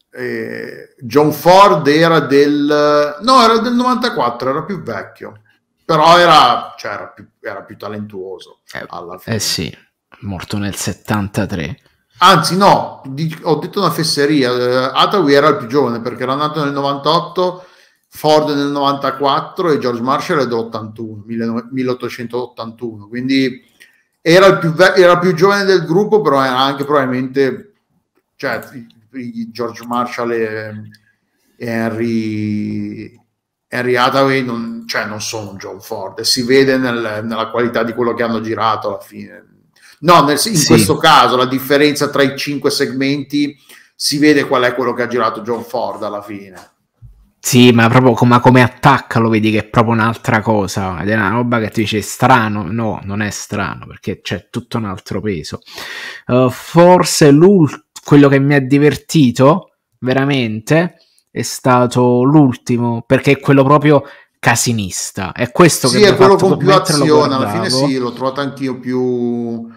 eh, John Ford era del no era del 94 era più vecchio però era, cioè, era, più, era più, talentuoso eh, alla eh fine eh sì morto nel 73. Anzi, no, di, ho detto una fesseria. Eh, Atawi era il più giovane perché era nato nel 98, Ford nel 94 e George Marshall è dell'81, 1881. Quindi era il, più, era più giovane del gruppo, però era anche probabilmente cioè, George Marshall e, e Henry, Henry Hathaway non, cioè, non sono un John Ford si vede nel, nella qualità di quello che hanno girato alla fine No, nel, in sì. questo caso la differenza tra i cinque segmenti si vede qual è quello che ha girato John Ford alla fine. Sì, ma proprio come, come attacca lo vedi che è proprio un'altra cosa. Ed è una roba che ti dice strano. No, non è strano perché c'è tutto un altro peso. Uh, forse quello che mi ha divertito veramente è stato l'ultimo perché è quello proprio casinista. È questo sì, che è quello con più azione. Alla fine, sì, l'ho trovato anch'io più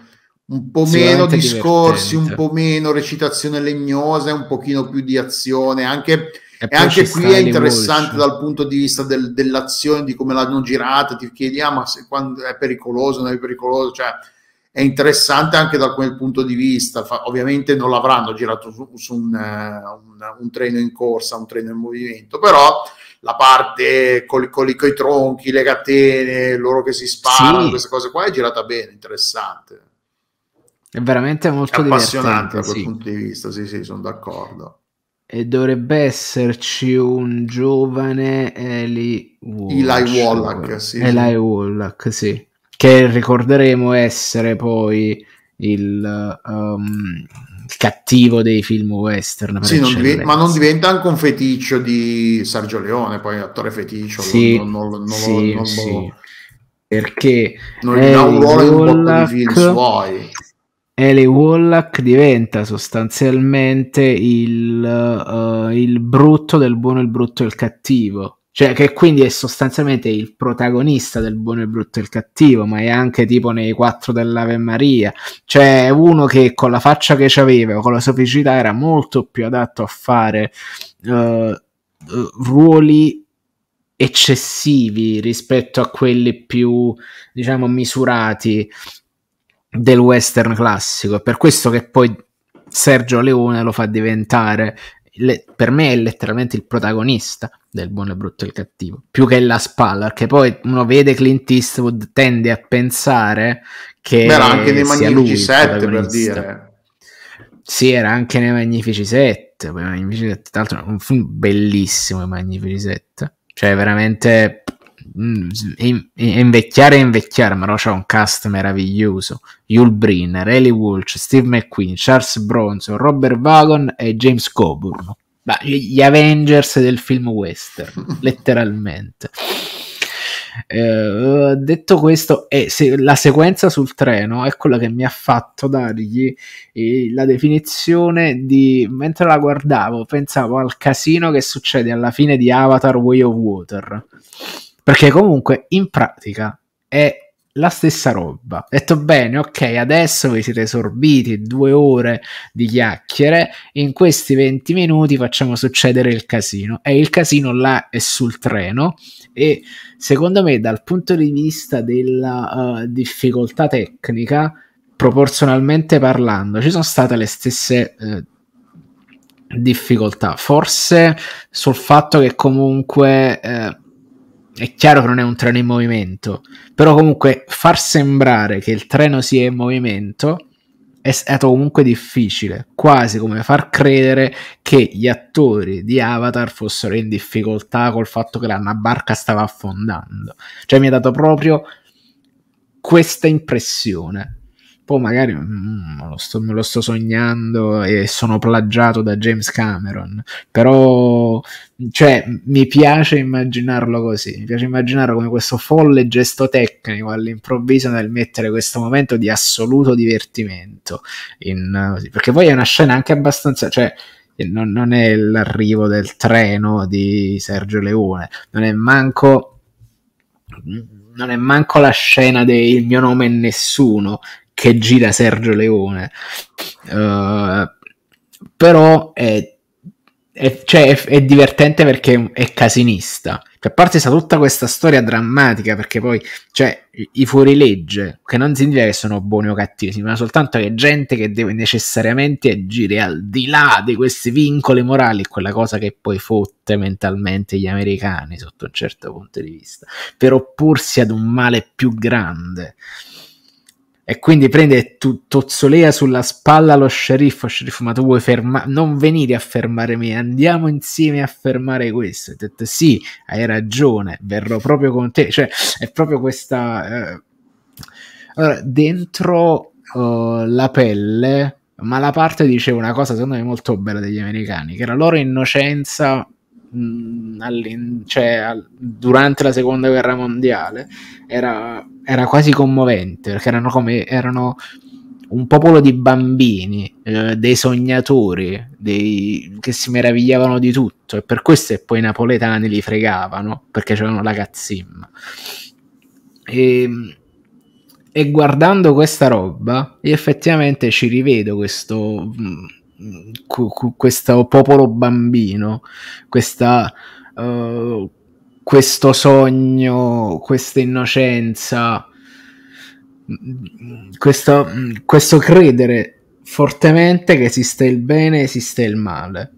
un po' meno discorsi, divertente. un po' meno recitazione legnosa, un pochino più di azione, anche, e, e anche qui è interessante voci. dal punto di vista del, dell'azione, di come l'hanno girata, ti chiediamo ah, se quando è pericoloso, non è pericoloso, cioè è interessante anche da quel punto di vista, Fa, ovviamente non l'avranno girato su, su un, uh, un, un, treno in corsa, un treno in movimento, però la parte con, con, con i tronchi, le catene, loro che si sparano, sì. queste cose qua è girata bene, interessante è veramente molto è appassionante da quel sì. punto di vista, sì, sì, sono d'accordo. E dovrebbe esserci un giovane Eli Wallach, Eli Wallach, sì, Eli sì. Wallach sì. che ricorderemo essere poi il, um, cattivo dei film western. Sì, non div- ma non diventa anche un feticcio di Sergio Leone, poi attore feticcio. Sì, non, non, non, sì, lo, non sì. Boh. Perché non ha un ruolo in un botto di film suoi. Ellie Wallach diventa sostanzialmente il, uh, il brutto del buono, il brutto e il cattivo. Cioè, che quindi è sostanzialmente il protagonista del buono, il brutto e il cattivo, ma è anche tipo nei quattro dell'Ave Maria. Cioè, uno che con la faccia che aveva, con la sofficità, era molto più adatto a fare uh, uh, ruoli eccessivi rispetto a quelli più, diciamo, misurati del western classico. È per questo che poi Sergio Leone lo fa diventare, le, per me è letteralmente il protagonista del buono, il brutto e il cattivo, più che la spalla, perché poi uno vede Clint Eastwood, tende a pensare che... Beh, era anche nei Magnifici 7 per dire. Sì, era anche nei Magnifici 7, Magnifici 7 tra l'altro un film bellissimo, i Magnifici 7, cioè veramente Mm, invecchiare e invecchiare, però c'è un cast meraviglioso. Yul Brynner, Ellie Walsh, Steve McQueen, Charles Bronson, Robert Vagon e James Coburn. Ma gli Avengers del film western, <laughs> letteralmente. Eh, detto questo, eh, se, la sequenza sul treno è quella che mi ha fatto dargli eh, la definizione di mentre la guardavo, pensavo al casino che succede alla fine di Avatar Way of Water perché comunque in pratica è la stessa roba. Detto bene, ok, adesso vi siete sorbiti due ore di chiacchiere, in questi 20 minuti facciamo succedere il casino. E il casino là è sul treno e secondo me dal punto di vista della uh, difficoltà tecnica, proporzionalmente parlando, ci sono state le stesse... Uh, difficoltà forse sul fatto che comunque uh, è chiaro che non è un treno in movimento, però comunque far sembrare che il treno sia in movimento è stato comunque difficile, quasi come far credere che gli attori di Avatar fossero in difficoltà col fatto che la barca stava affondando. Cioè mi ha dato proprio questa impressione poi magari mm, me, mm, lo sto, me, lo sto, sognando e sono plagiato da James Cameron, però cioè, mi piace immaginarlo così, mi piace immaginarlo come questo folle gesto tecnico all'improvviso nel mettere questo momento di assoluto divertimento, in, perché poi è una scena anche abbastanza... Cioè, non, non è l'arrivo del treno di Sergio Leone, non è manco non è manco la scena del mio nome è nessuno, che gira Sergio Leone. Uh, però è, è, cioè è, è, divertente perché è casinista. Cioè, a parte sa tutta questa storia drammatica, perché poi cioè, i fuorilegge, che non significa che sono buoni o cattivi, ma soltanto che è gente che deve necessariamente agire al di là di questi vincoli morali, quella cosa che poi fotte mentalmente gli americani sotto un certo punto di vista, per opporsi ad un male più grande e quindi prende tu, tozzolea sulla spalla lo sceriffo, sceriffo ma tu vuoi fermare, non venire a fermare me, andiamo insieme a fermare questo. Ho detto sì, hai ragione, verrò proprio con te, cioè è proprio questa... Eh... Allora, dentro uh, la pelle, ma la parte diceva una cosa secondo me molto bella degli americani, che la loro innocenza Mm, cioè, durante la seconda guerra mondiale era, era quasi commovente perché erano, come, erano un popolo di bambini, eh, dei sognatori, dei, che si meravigliavano di tutto e per questo e poi i napoletani li fregavano perché c'erano la cazzimma. E, ehm, e guardando questa roba, io effettivamente ci rivedo questo... Mh, mm, cu- cu- questo popolo bambino, questa, uh, questo sogno, questa innocenza, questo, questo credere fortemente che esiste il bene, e esiste il male,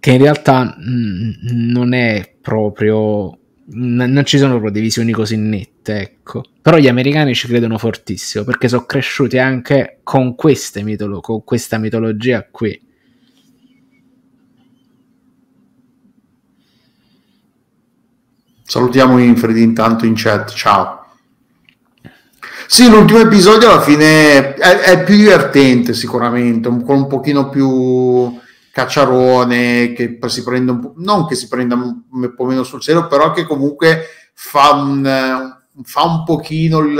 che in realtà mh, mm, non è proprio n- non ci sono proprio divisioni così nette, ecco. Però gli americani ci credono fortissimo perché sono cresciuti anche con, mitolo- con questa mitologia qui. Salutiamo Infred intanto in chat, ciao. Sì, l'ultimo episodio alla fine è, è più divertente sicuramente, con un pochino più cacciarone che si prende un po', non che si prenda un po' meno sul serio, però che comunque fa un, fa un pochino il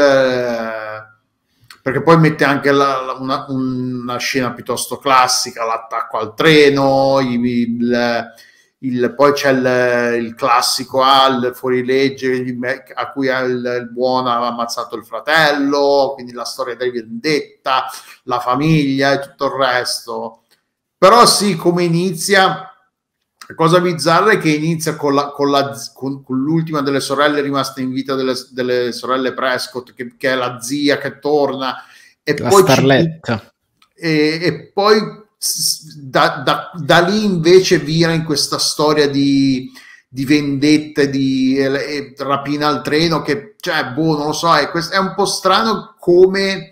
perché poi mette anche la, la, una, una, scena piuttosto classica, l'attacco al treno, il, il, il, poi c'è il, classico al ah, fuorilegge a cui il, buono ha ammazzato il fratello, quindi la storia della vendetta, la famiglia e tutto il resto. Però sì, come inizia, la cosa bizzarra è che inizia con, la, con, la, con, con l'ultima delle sorelle rimaste in vita delle, delle sorelle Prescott, che, che, è la zia che torna. E la poi starletta. Ci, e, e, poi da, da, da, lì invece vira in questa storia di, di vendette, di e, e rapina al treno, che cioè, boh, non lo so, è, è un po' strano come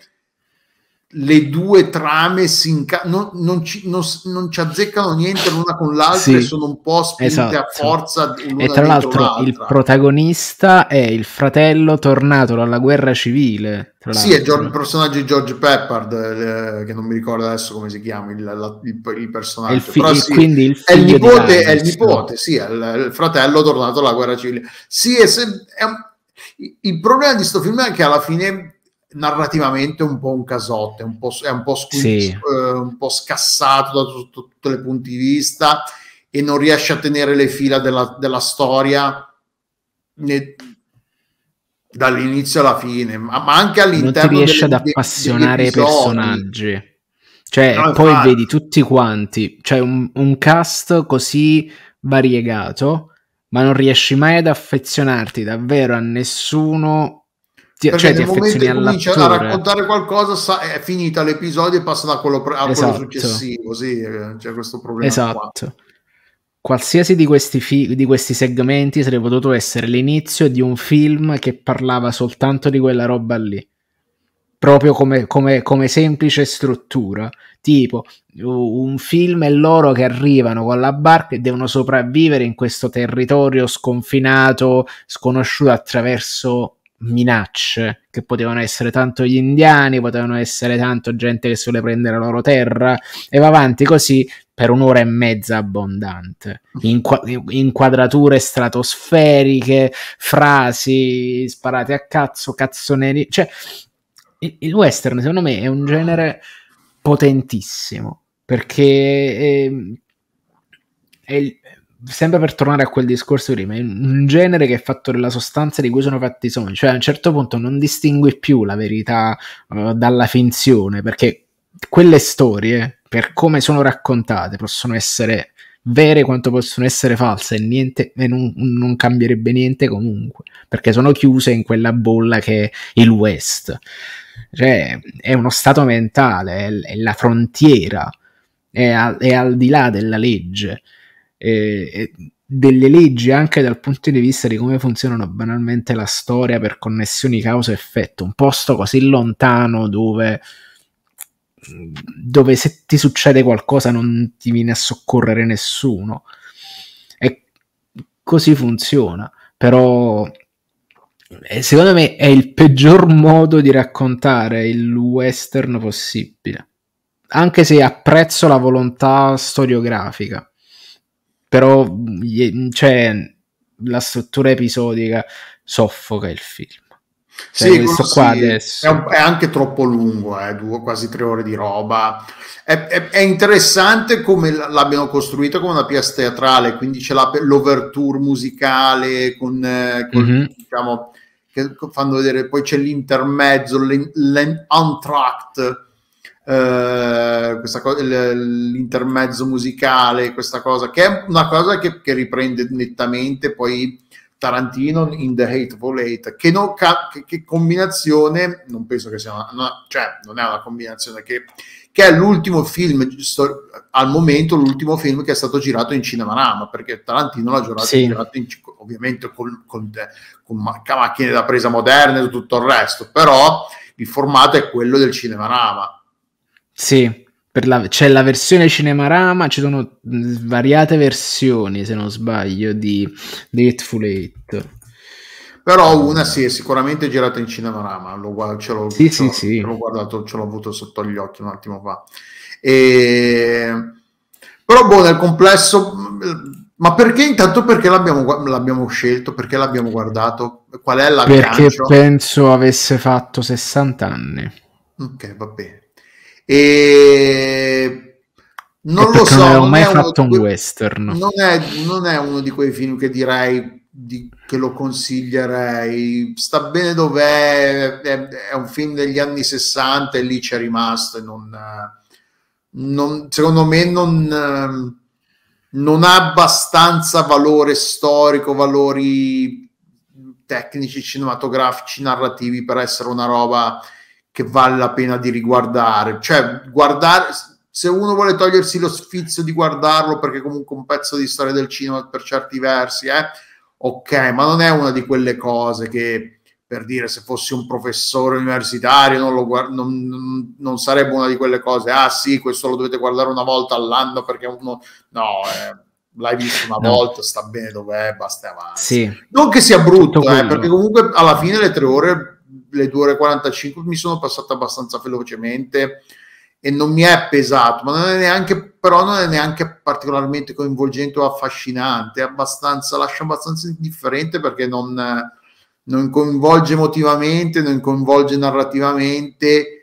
le due trame si inca- non, non, ci, non, non, ci, azzeccano niente l'una con l'altra sì, e sono un po' spinte esatto. a forza. E tra l'altro l'altra. il protagonista è il fratello tornato dalla guerra civile. sì, è George, il personaggio di George Peppard, eh, che non mi ricordo adesso come si chiama il, il, il personaggio. Il fi- sì, quindi il è il nipote, è il nipote, sì, è il, fratello tornato dalla guerra civile. Sì, è, se, è, il problema di sto film è che alla fine narrativamente un po' un casotto, un po', è un po', scu- sì. eh, un po scassato da tutti i punti di vista e non riesce a tenere le fila della, della storia né, dall'inizio alla fine, ma, ma anche all'interno. Non riesce delle, ad appassionare i personaggi. Cioè, no, poi infatti. vedi tutti quanti, cioè un, un cast così variegato, ma non riesci mai ad affezionarti davvero a nessuno ti, Perché cioè, nel ti momento in cui comincia a raccontare qualcosa sa, è finita l'episodio e passa da quello pre- a esatto. quello successivo sì, eh, c'è questo problema esatto qua. qualsiasi di questi, fi- di questi, segmenti sarebbe potuto essere l'inizio di un film che parlava soltanto di quella roba lì proprio come, come, come semplice struttura tipo un film e loro che arrivano con la barca e devono sopravvivere in questo territorio sconfinato sconosciuto attraverso minacce che potevano essere tanto gli indiani, potevano essere tanto gente che sulle prendere la loro terra e va avanti così per un'ora e mezza abbondante. Inqu- inquadrature stratosferiche, frasi sparate a cazzo, cazzonerie, cioè il, il western secondo me è un genere potentissimo perché ehm, è, è, sempre per tornare a quel discorso prima, è un genere che è fatto della sostanza di cui sono fatti i sogni, cioè a un certo punto non distingui più la verità uh, dalla finzione, perché quelle storie, per come sono raccontate, possono essere vere quanto possono essere false e, niente, e non, non, cambierebbe niente comunque, perché sono chiuse in quella bolla che è il West. Cioè, è uno stato mentale, è, è la frontiera, è, a, è al di là della legge eh, delle leggi anche dal punto di vista di come funzionano banalmente la storia per connessioni causa-effetto, un posto così lontano dove dove se ti succede qualcosa non ti viene a soccorrere nessuno. E così funziona, però eh, secondo me è il peggior modo di raccontare il western possibile, anche se apprezzo la volontà storiografica però cioè, la struttura episodica soffoca il film. Cioè, sì, questo qua sì, adesso. È, un, è, anche troppo lungo, eh, due, quasi tre ore di roba. È, è, è interessante come l'abbiano costruita come una pièce teatrale, quindi c'è la, l'overture musicale con, eh, con mm-hmm. diciamo, che fanno vedere, poi c'è l'intermezzo, l'entract eh, cosa, l'intermezzo musicale, questa cosa, che è una cosa che, che riprende nettamente poi Tarantino in The Hateful Eight. Che, non, che, che combinazione, non penso che sia una, una, cioè non è una combinazione, che, che è l'ultimo film, sto, al momento l'ultimo film che è stato girato in Cinemarama, perché Tarantino l'ha girato, sì. girato in, ovviamente con, con, con macchine da presa moderne e tutto il resto, però il formato è quello del Cinemarama sì, la, c'è la versione Cinemarama, ci sono mm, variate versioni, se non sbaglio, di Hateful Eight. Però una sì, è sicuramente girata in Cinemarama, lo, ce l'ho, sì, ce l'ho, sì, ce l'ho guardato, ce l'ho avuto sotto gli occhi un attimo fa. E... Però boh, nel complesso, mm, ma perché intanto perché l'abbiamo, l'abbiamo scelto, perché l'abbiamo guardato, qual è la Perché penso avesse fatto 60 anni. Ok, va bene. E non lo so, non avevo mai fatto un quei, western. Non è, non è, uno di quei film che direi di, che lo consiglierei. Sta bene dov'è, è, è, un film degli anni 60 e lì c'è rimasto. E non, non, secondo me non, non ha abbastanza valore storico, valori tecnici, cinematografici, narrativi per essere una roba che vale la pena di riguardare. Cioè, guardare, se uno vuole togliersi lo sfizio di guardarlo, perché comunque un pezzo di storia del cinema per certi versi, eh, ok, ma non è una di quelle cose che per dire se fossi un professore universitario non, guard- non, non, sarebbe una di quelle cose, ah sì, questo lo dovete guardare una volta all'anno perché uno... No, eh, l'hai visto una no. volta, sta bene dov'è, basta avanti. Sì. Non che sia brutto, eh, perché comunque alla fine le tre ore le 2 ore 45 mi sono passato abbastanza velocemente e non mi è pesato, ma non è neanche, però non è neanche particolarmente coinvolgente o affascinante, abbastanza, lascia abbastanza indifferente perché non, non coinvolge emotivamente, non coinvolge narrativamente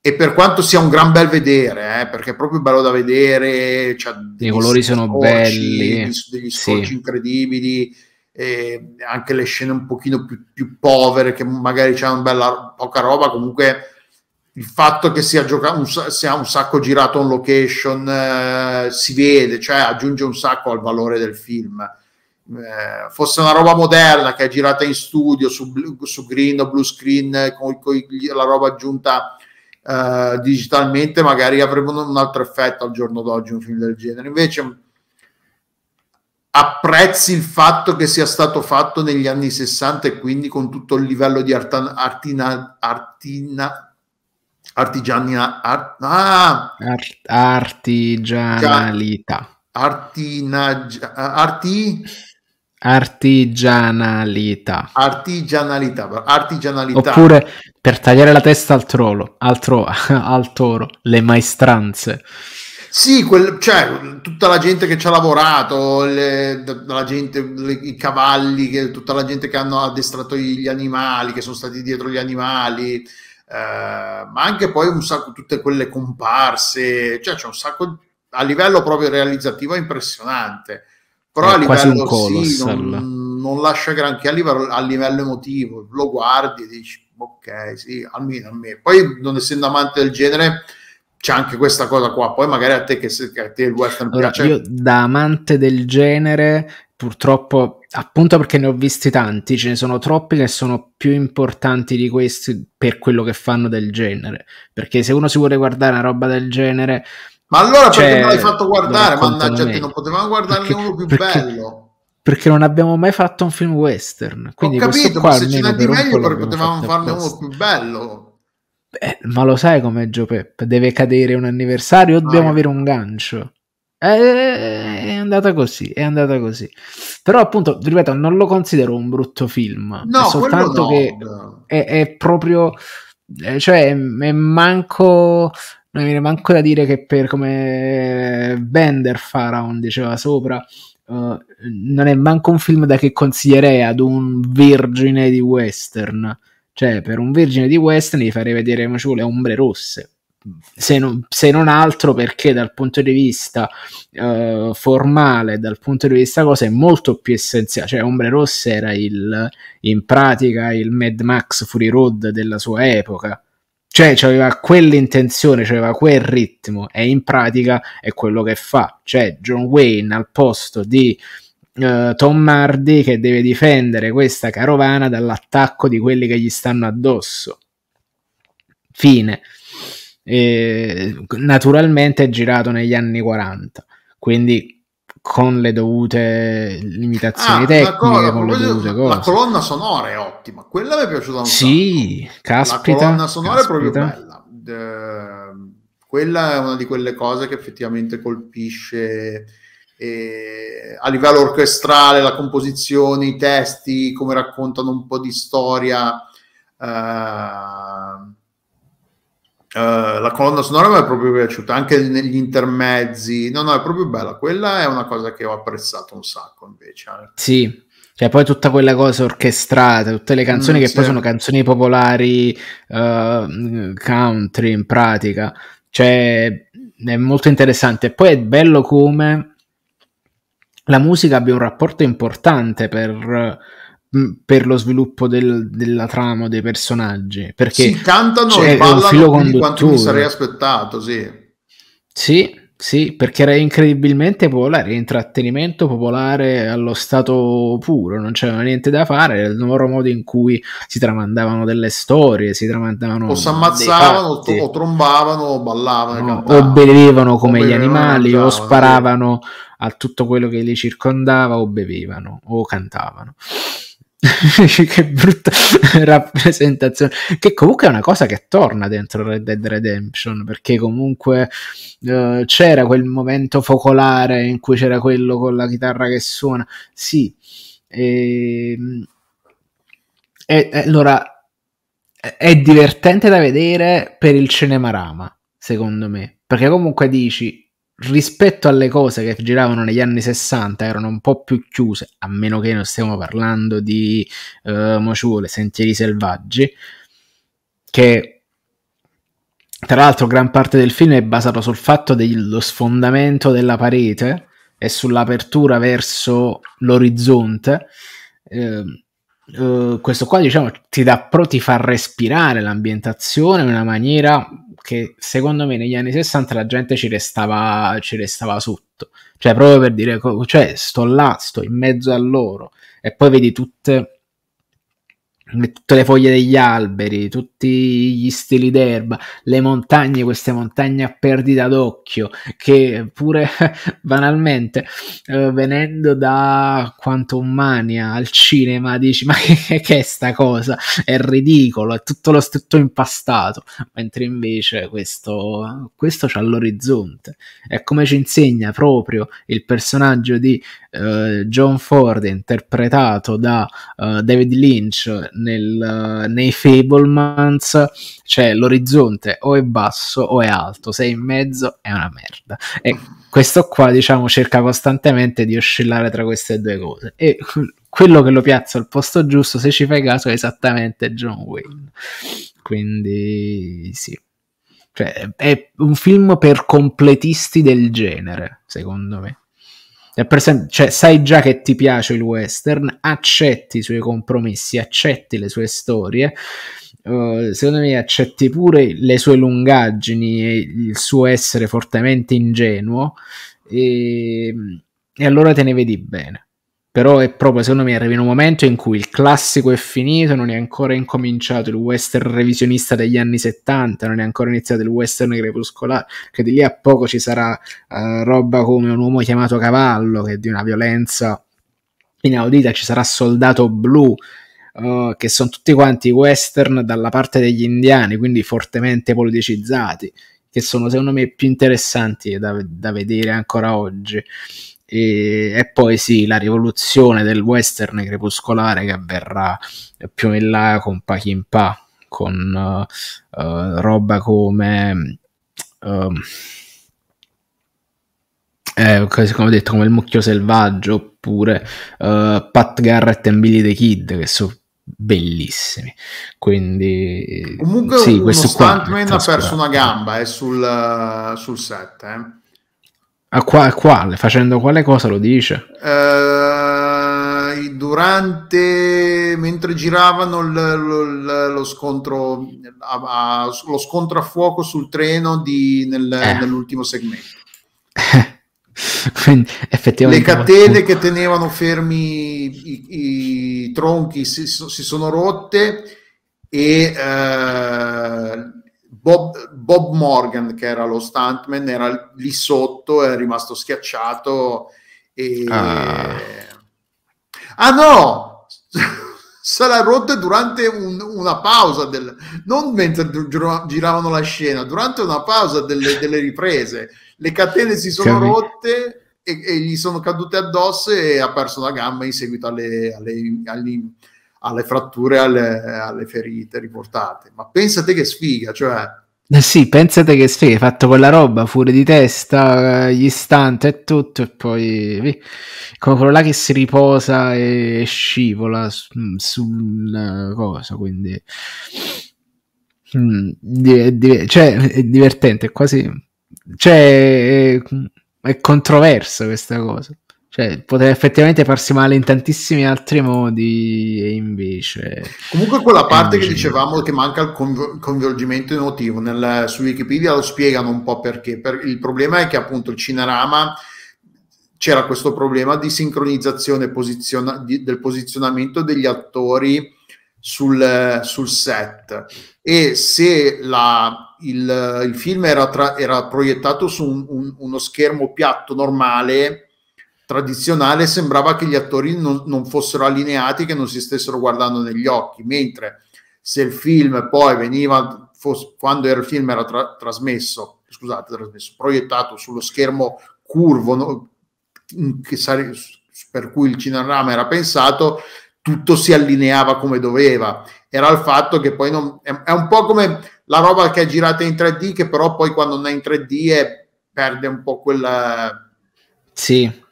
e per quanto sia un gran bel vedere, eh, perché è proprio bello da vedere, cioè i colori sono belli, degli scorci sì. incredibili, eh, anche le scene un pochino più, più povere, che magari c'è una bella poca roba, comunque il fatto che sia, gioca- un, sia un sacco girato on location eh, si vede, cioè aggiunge un sacco al valore del film. Eh, fosse una roba moderna che è girata in studio su, blu, su green o blue screen eh, con, con la roba aggiunta eh, digitalmente, magari avrebbe un altro effetto al giorno d'oggi un film del genere. Invece apprezzi il fatto che sia stato fatto negli anni 60 e quindi con tutto il livello di artan, artina, artina, artigiania, art, ah, Art, artigianalità. Artina, arti, artigianalità. Artigianalità, artigianalità. Oppure per tagliare la testa al, trolo, al, tro, <laughs> al toro, le maestranze. Sì, quel, cioè, tutta la gente che ci ha lavorato, le, la gente, le, i cavalli, che, tutta la gente che hanno addestrato gli animali, che sono stati dietro gli animali, eh, ma anche poi un sacco, tutte quelle comparse, cioè c'è un sacco, a livello proprio realizzativo è impressionante, però è a livello sì, non, non, lascia granché a livello, a livello emotivo, lo guardi e dici ok, sì, almeno a me. Poi non essendo amante del genere c'è anche questa cosa qua. Poi magari a te che se, a te il western allora, piace. Io da amante del genere, purtroppo, appunto perché ne ho visti tanti, ce ne sono troppi che sono più importanti di questi per quello che fanno del genere. Perché se uno si vuole guardare una roba del genere. Ma allora cioè, perché non l'hai fatto guardare? Mannaggia, te non potevamo guardarne perché, uno più perché, bello. Perché non abbiamo mai fatto un film western. Quindi ho capito, ma se ce n'è di meglio, perché potevamo farne apposta. uno più bello Beh, ma lo sai com'è Gio Peppe? Deve cadere un anniversario o ah, dobbiamo ah, avere un gancio? Eh, eh, eh, è andata così, è andata così. Però appunto, ripeto, non lo considero un brutto film. No, è soltanto no. che è, è, proprio... Cioè, è, manco... Non mi viene manco da dire che per come Bender Faraon diceva sopra, Uh, non è manco un film da che consiglierei ad un vergine di western. Cioè, per un vergine di western gli farei vedere ma ci vuole ombre rosse. Se non, se non, altro perché dal punto di vista eh, formale, dal punto di vista cosa è molto più essenziale, cioè Ombre Rosse era il, in pratica il Mad Max Fury Road della sua epoca, cioè aveva quell'intenzione, aveva quel ritmo e in pratica è quello che fa, cioè John Wayne al posto di uh, Tom Hardy che deve difendere questa carovana dall'attacco di quelli che gli stanno addosso. Fine. E, naturalmente è girato negli anni 40, quindi con le dovute limitazioni ah, tecniche, con le dovute la cose. La colonna sonora è ottima, quella mi è piaciuta molto. Sì, caspita. La colonna sonora caspita. è proprio bella. De... quella è una di quelle cose che effettivamente colpisce eh, a livello orchestrale, la composizione, i testi, come raccontano un po' di storia. Eh, Uh, la colonna sonora mi è proprio piaciuta, anche negli intermezzi. No, no, è proprio bella. Quella è una cosa che ho apprezzato un sacco invece. Eh. Sì. Cioè, poi tutta quella cosa orchestrata, tutte le mm, canzoni mm, che sì. poi sono canzoni popolari, uh, country in pratica, cioè è molto interessante. E poi è bello come la musica abbia un rapporto importante per, per lo sviluppo del, della trama dei personaggi perché si cantano e ballano di quanto mi sarei aspettato sì sì sì, perché era incredibilmente popolare, intrattenimento popolare allo stato puro, non c'era niente da fare, era il nuovo modo in cui si tramandavano delle storie, si tramandavano... O si ammazzavano, o, o trombavano, o ballavano, no, o bevevano come o gli animali, o sparavano sì. a tutto quello che li circondava, o bevevano, o cantavano. <laughs> che brutta <laughs> rappresentazione. Che comunque è una cosa che torna dentro Red Dead Redemption, perché comunque eh, c'era quel momento focolare in cui c'era quello con la chitarra che suona. Sì. Ehm, e, e allora è divertente da vedere per il cinemarama, secondo me, perché comunque dici rispetto alle cose che giravano negli anni 60 erano un po' più chiuse, a meno che non stiamo parlando di uh, eh, Mociule, Sentieri Selvaggi, che tra l'altro gran parte del film è basato sul fatto dello sfondamento della parete e sull'apertura verso l'orizzonte. Eh, eh, questo qua diciamo ti, dà, pro, ti fa respirare l'ambientazione in una maniera che secondo me negli anni 60 la gente ci restava, ci restava sotto cioè proprio per dire cioè sto là, sto in mezzo a loro e poi vedi tutte tutte le foglie degli alberi, tutti gli stili d'erba, le montagne, queste montagne a perdita d'occhio, che pure <laughs> banalmente eh, venendo da Quantum Mania al cinema dici ma che, che è sta cosa? È ridicolo, è tutto lo tutto impastato, mentre invece questo, questo c'ha l'orizzonte. È come ci insegna proprio il personaggio di uh, John Ford interpretato da uh, David Lynch nel, eh, nei Fablemans, cioè l'orizzonte o è basso o è alto, se è in mezzo è una merda. E questo qua, diciamo, cerca costantemente di oscillare tra queste due cose. E quello che lo piazza al posto giusto, se ci fai caso, è esattamente John Wayne. Quindi sì. Cioè, è un film per completisti del genere, secondo me cioè, sai già che ti piace il western, accetti i suoi compromessi, accetti le sue storie. Eh, secondo me accetti pure le sue lungaggini e il suo essere fortemente ingenuo e, ehm, e allora te ne vedi bene però è proprio secondo me arriva in un momento in cui il classico è finito, non è ancora incominciato il western revisionista degli anni 70, non è ancora iniziato il western crepuscolare, che di lì a poco ci sarà uh, roba come un uomo chiamato cavallo, che è di una violenza inaudita, ci sarà soldato blu, uh, che sono tutti quanti western dalla parte degli indiani, quindi fortemente politicizzati, che sono secondo me più interessanti da, da vedere ancora oggi e, e, poi sì, la rivoluzione del western crepuscolare che avverrà più in là con Pachin Pa, con uh, uh, roba come... Uh, eh, come ho detto, come il mucchio selvaggio oppure eh, Pat Garrett e Billy the Kid che sono bellissimi. Quindi, comunque, sì, questo uno stuntman ha perso una gamba eh, sul, sul set. Eh. A, qua, a quale? Facendo quale cosa lo dice? Uh, durante, mentre giravano l, l, l, lo, scontro, a, a, lo scontro a fuoco sul treno di, nel, eh. nell'ultimo segmento. <laughs> Quindi, le catene che tenevano fermi i, i, i tronchi si, si, sono rotte e eh, Bob, Bob, Morgan, che era lo stuntman, era lì sotto, è rimasto schiacciato. E... Ah. ah no! <laughs> Sarà rotta durante un, una pausa, del, non mentre giravano la scena, durante una pausa delle, delle riprese. Le catene si sono C'è rotte e, e, gli sono cadute addosso e ha perso la gamba in seguito alle, alle, alle alle fratture, alle, alle ferite riportate. Ma pensate che sfiga, cioè... Eh sì, pensate che sfiga, hai fatto quella roba, fuori di testa, eh, gli stunt e tutto, e poi come quello là che si riposa e scivola mm, su, sul cosa, quindi... Mm, cioè, è divertente, è quasi... Cioè, è, è controversa questa cosa. Cioè, poteva effettivamente farsi male in tantissimi altri modi e invece... Comunque quella eh, parte che dicevamo che manca il coinvolgimento emotivo nel, su Wikipedia lo spiegano un po' perché. Per, il problema è che appunto il Cinerama c'era questo problema di sincronizzazione posiziona- di, del posizionamento degli attori sul, sul set e se la, il, il, film era, tra, era proiettato su un, un, uno schermo piatto normale tradizionale sembrava che gli attori non, non, fossero allineati, che non si stessero guardando negli occhi, mentre se il film poi veniva, fosse, quando il film era tra, trasmesso, scusate, trasmesso, proiettato sullo schermo curvo, no, sare, per cui il cinerama era pensato, tutto si allineava come doveva. Era il fatto che poi non, è, è un po' come la roba che è girata in 3D, che però poi quando non è in 3D è, perde un po' quella... Sì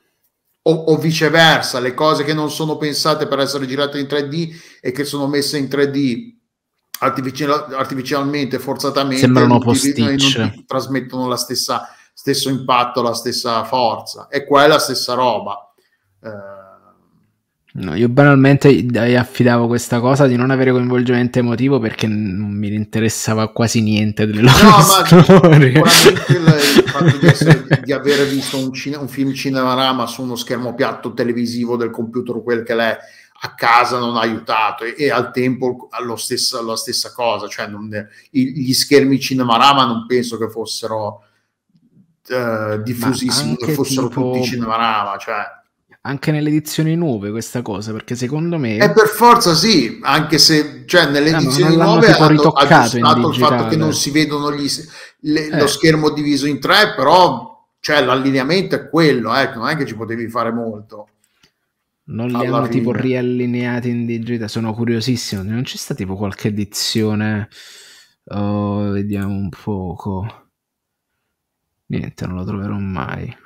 o, o, viceversa, le cose che non sono pensate per essere girate in 3D e che sono messe in 3D artificialmente, forzatamente, sembrano post non ti trasmettono lo stesso impatto, la stessa forza. E qua è la stessa roba. Eh, No, io banalmente gli affidavo questa cosa di non avere coinvolgimento emotivo perché non mi interessava quasi niente delle loro no, storie. Ma sicuramente il, <laughs> fatto di, avere visto un, cine, un film cinemarama su uno schermo piatto televisivo del computer, quel che l'è, a casa non ha aiutato e, e al tempo lo stessa, la stessa cosa, cioè non, gli schermi cinemarama non penso che fossero eh, diffusissimi, che fossero tipo... tutti cinemarama, cioè anche nelle edizioni nuove questa cosa, perché secondo me... è per forza sì, anche se cioè, nelle eh, edizioni no, nuove hanno ritoccato hanno il fatto che non si vedono gli, le, eh. lo schermo diviso in tre, però cioè, l'allineamento è quello, eh, non è che ci potevi fare molto. Non li hanno fine. tipo riallineati in digitale, sono curiosissimo, non c'è stata tipo qualche edizione... Oh, vediamo un poco. Niente, non lo troverò mai.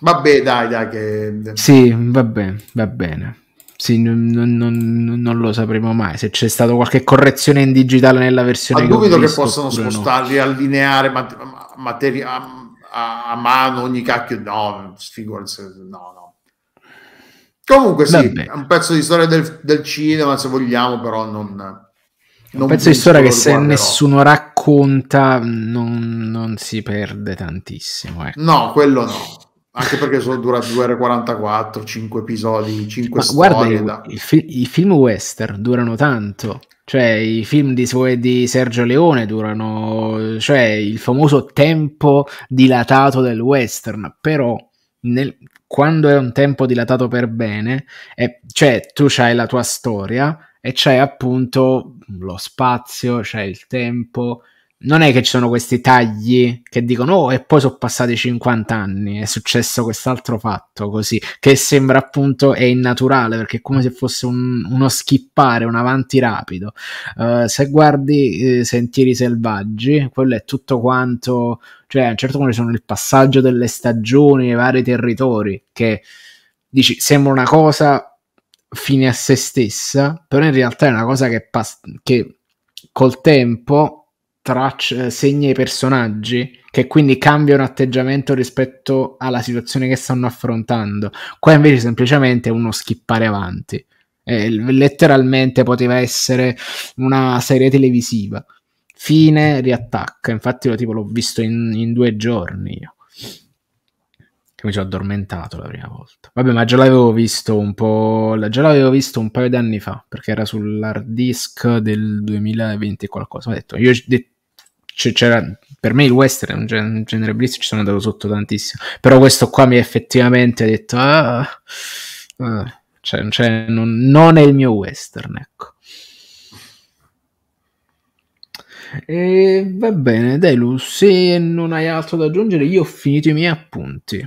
Vabbè, dai, dai, che... Sì, va bene, va bene. Sì, non, non, non, lo sapremo mai se c'è stata qualche correzione in digitale nella versione. Ma dubito che possano spostarli no. allineare mat- materia a, a, mano ogni cacchio. No, sfigurarsi. no, no. Comunque sì, Vabbè. è un pezzo di storia del, del, cinema, se vogliamo, però non... non un pezzo di storia che se nessuno racconta non, non si perde tantissimo. Ecco. No, quello no anche perché sono dura 2 ore 44, 5 episodi 5 Ma guarda, da... i, fi- i, film western durano tanto cioè i film di, di, Sergio Leone durano cioè il famoso tempo dilatato del western però nel, quando è un tempo dilatato per bene è, cioè tu hai la tua storia e c'è appunto lo spazio c'è il tempo non è che ci sono questi tagli che dicono oh e poi sono passati 50 anni è successo quest'altro fatto così che sembra appunto è innaturale perché è come se fosse un, uno schippare un avanti rapido uh, se guardi eh, Sentieri Selvaggi quello è tutto quanto cioè a un certo punto ci sono il passaggio delle stagioni nei vari territori che dici sembra una cosa fine a se stessa però in realtà è una cosa che, pass- che col tempo tracce, eh, segna i personaggi, che quindi cambiano atteggiamento rispetto alla situazione che stanno affrontando. Qua invece semplicemente uno schippare avanti. Eh, letteralmente poteva essere una serie televisiva. Fine, riattacca. Infatti, io, tipo, l'ho visto in, in due giorni io che mi sono addormentato la prima volta. Vabbè, ma già l'avevo visto un po'. Già l'avevo visto un paio d'anni fa, perché era sull'hard disk del 2020 qualcosa. Ho detto, io c'era. Per me il western è un genere, genere blitz, ci sono andato sotto tantissimo. Però questo qua mi ha effettivamente detto. Ah, ah, cioè, cioè, non, non è il mio western, ecco. E va bene, Delu, se non hai altro da aggiungere, io ho finito i miei appunti.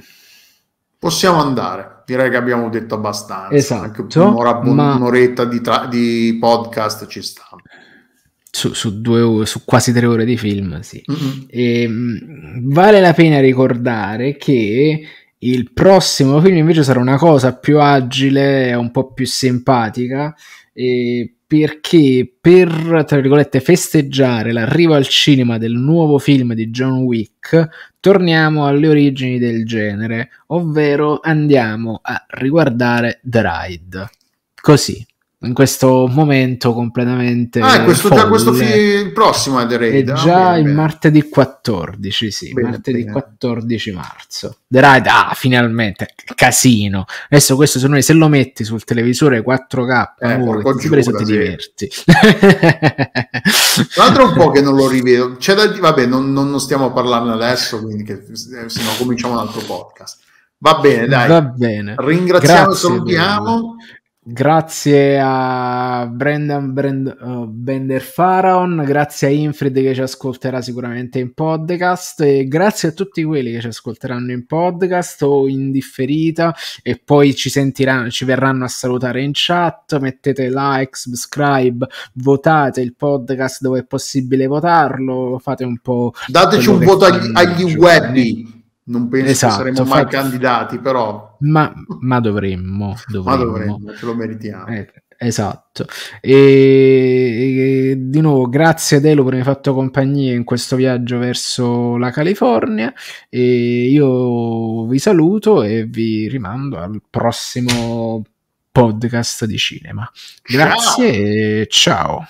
Possiamo andare, direi che abbiamo detto abbastanza. Esatto, un'ora, ma... un'oretta di, tra- di, podcast ci sta. Su, su, due, su quasi tre ore di film, sì. E, ehm, vale la pena ricordare che il prossimo film invece sarà una cosa più agile, un po' più simpatica e perché per, tra virgolette, festeggiare l'arrivo al cinema del nuovo film di John Wick, torniamo alle origini del genere, ovvero andiamo a riguardare The Ride. Così, in questo momento completamente. Ah, questo, folle. già questo fi- il prossimo eh, è The ah, Raid. È già bene, il bene. martedì 14, sì, bene, martedì 14 marzo. The Raid, ah, finalmente, casino. Adesso questo se, noi, se lo metti sul televisore 4K, eh, amore, ti, preso, ti diverti. Tra l'altro un po' che non lo <laughs> rivedo. C'è da, vabbè, non, non stiamo parlando adesso, quindi che, eh, se no cominciamo un altro podcast. Va bene, dai. Va bene. Ringraziamo e salutiamo. Grazie a Brendan Brand, uh, eh, Bender Faraon, grazie a Infred che ci ascolterà sicuramente in podcast e grazie a tutti quelli che ci ascolteranno in podcast o in differita e poi ci sentiranno, ci verranno a salutare in chat, mettete like, subscribe, votate il podcast dove è possibile votarlo, fate un po'... Dateci un voto agli, agli webby non penso esatto, che saremo mai fa... candidati, però... Ma, ma dovremmo, <laughs> dovremmo. Ma dovremmo, ce lo meritiamo. Eh, esatto. E, e, di nuovo, grazie Delo per aver fatto compagnia in questo viaggio verso la California. E io vi saluto e vi rimando al prossimo podcast di cinema. Grazie ciao. e ciao.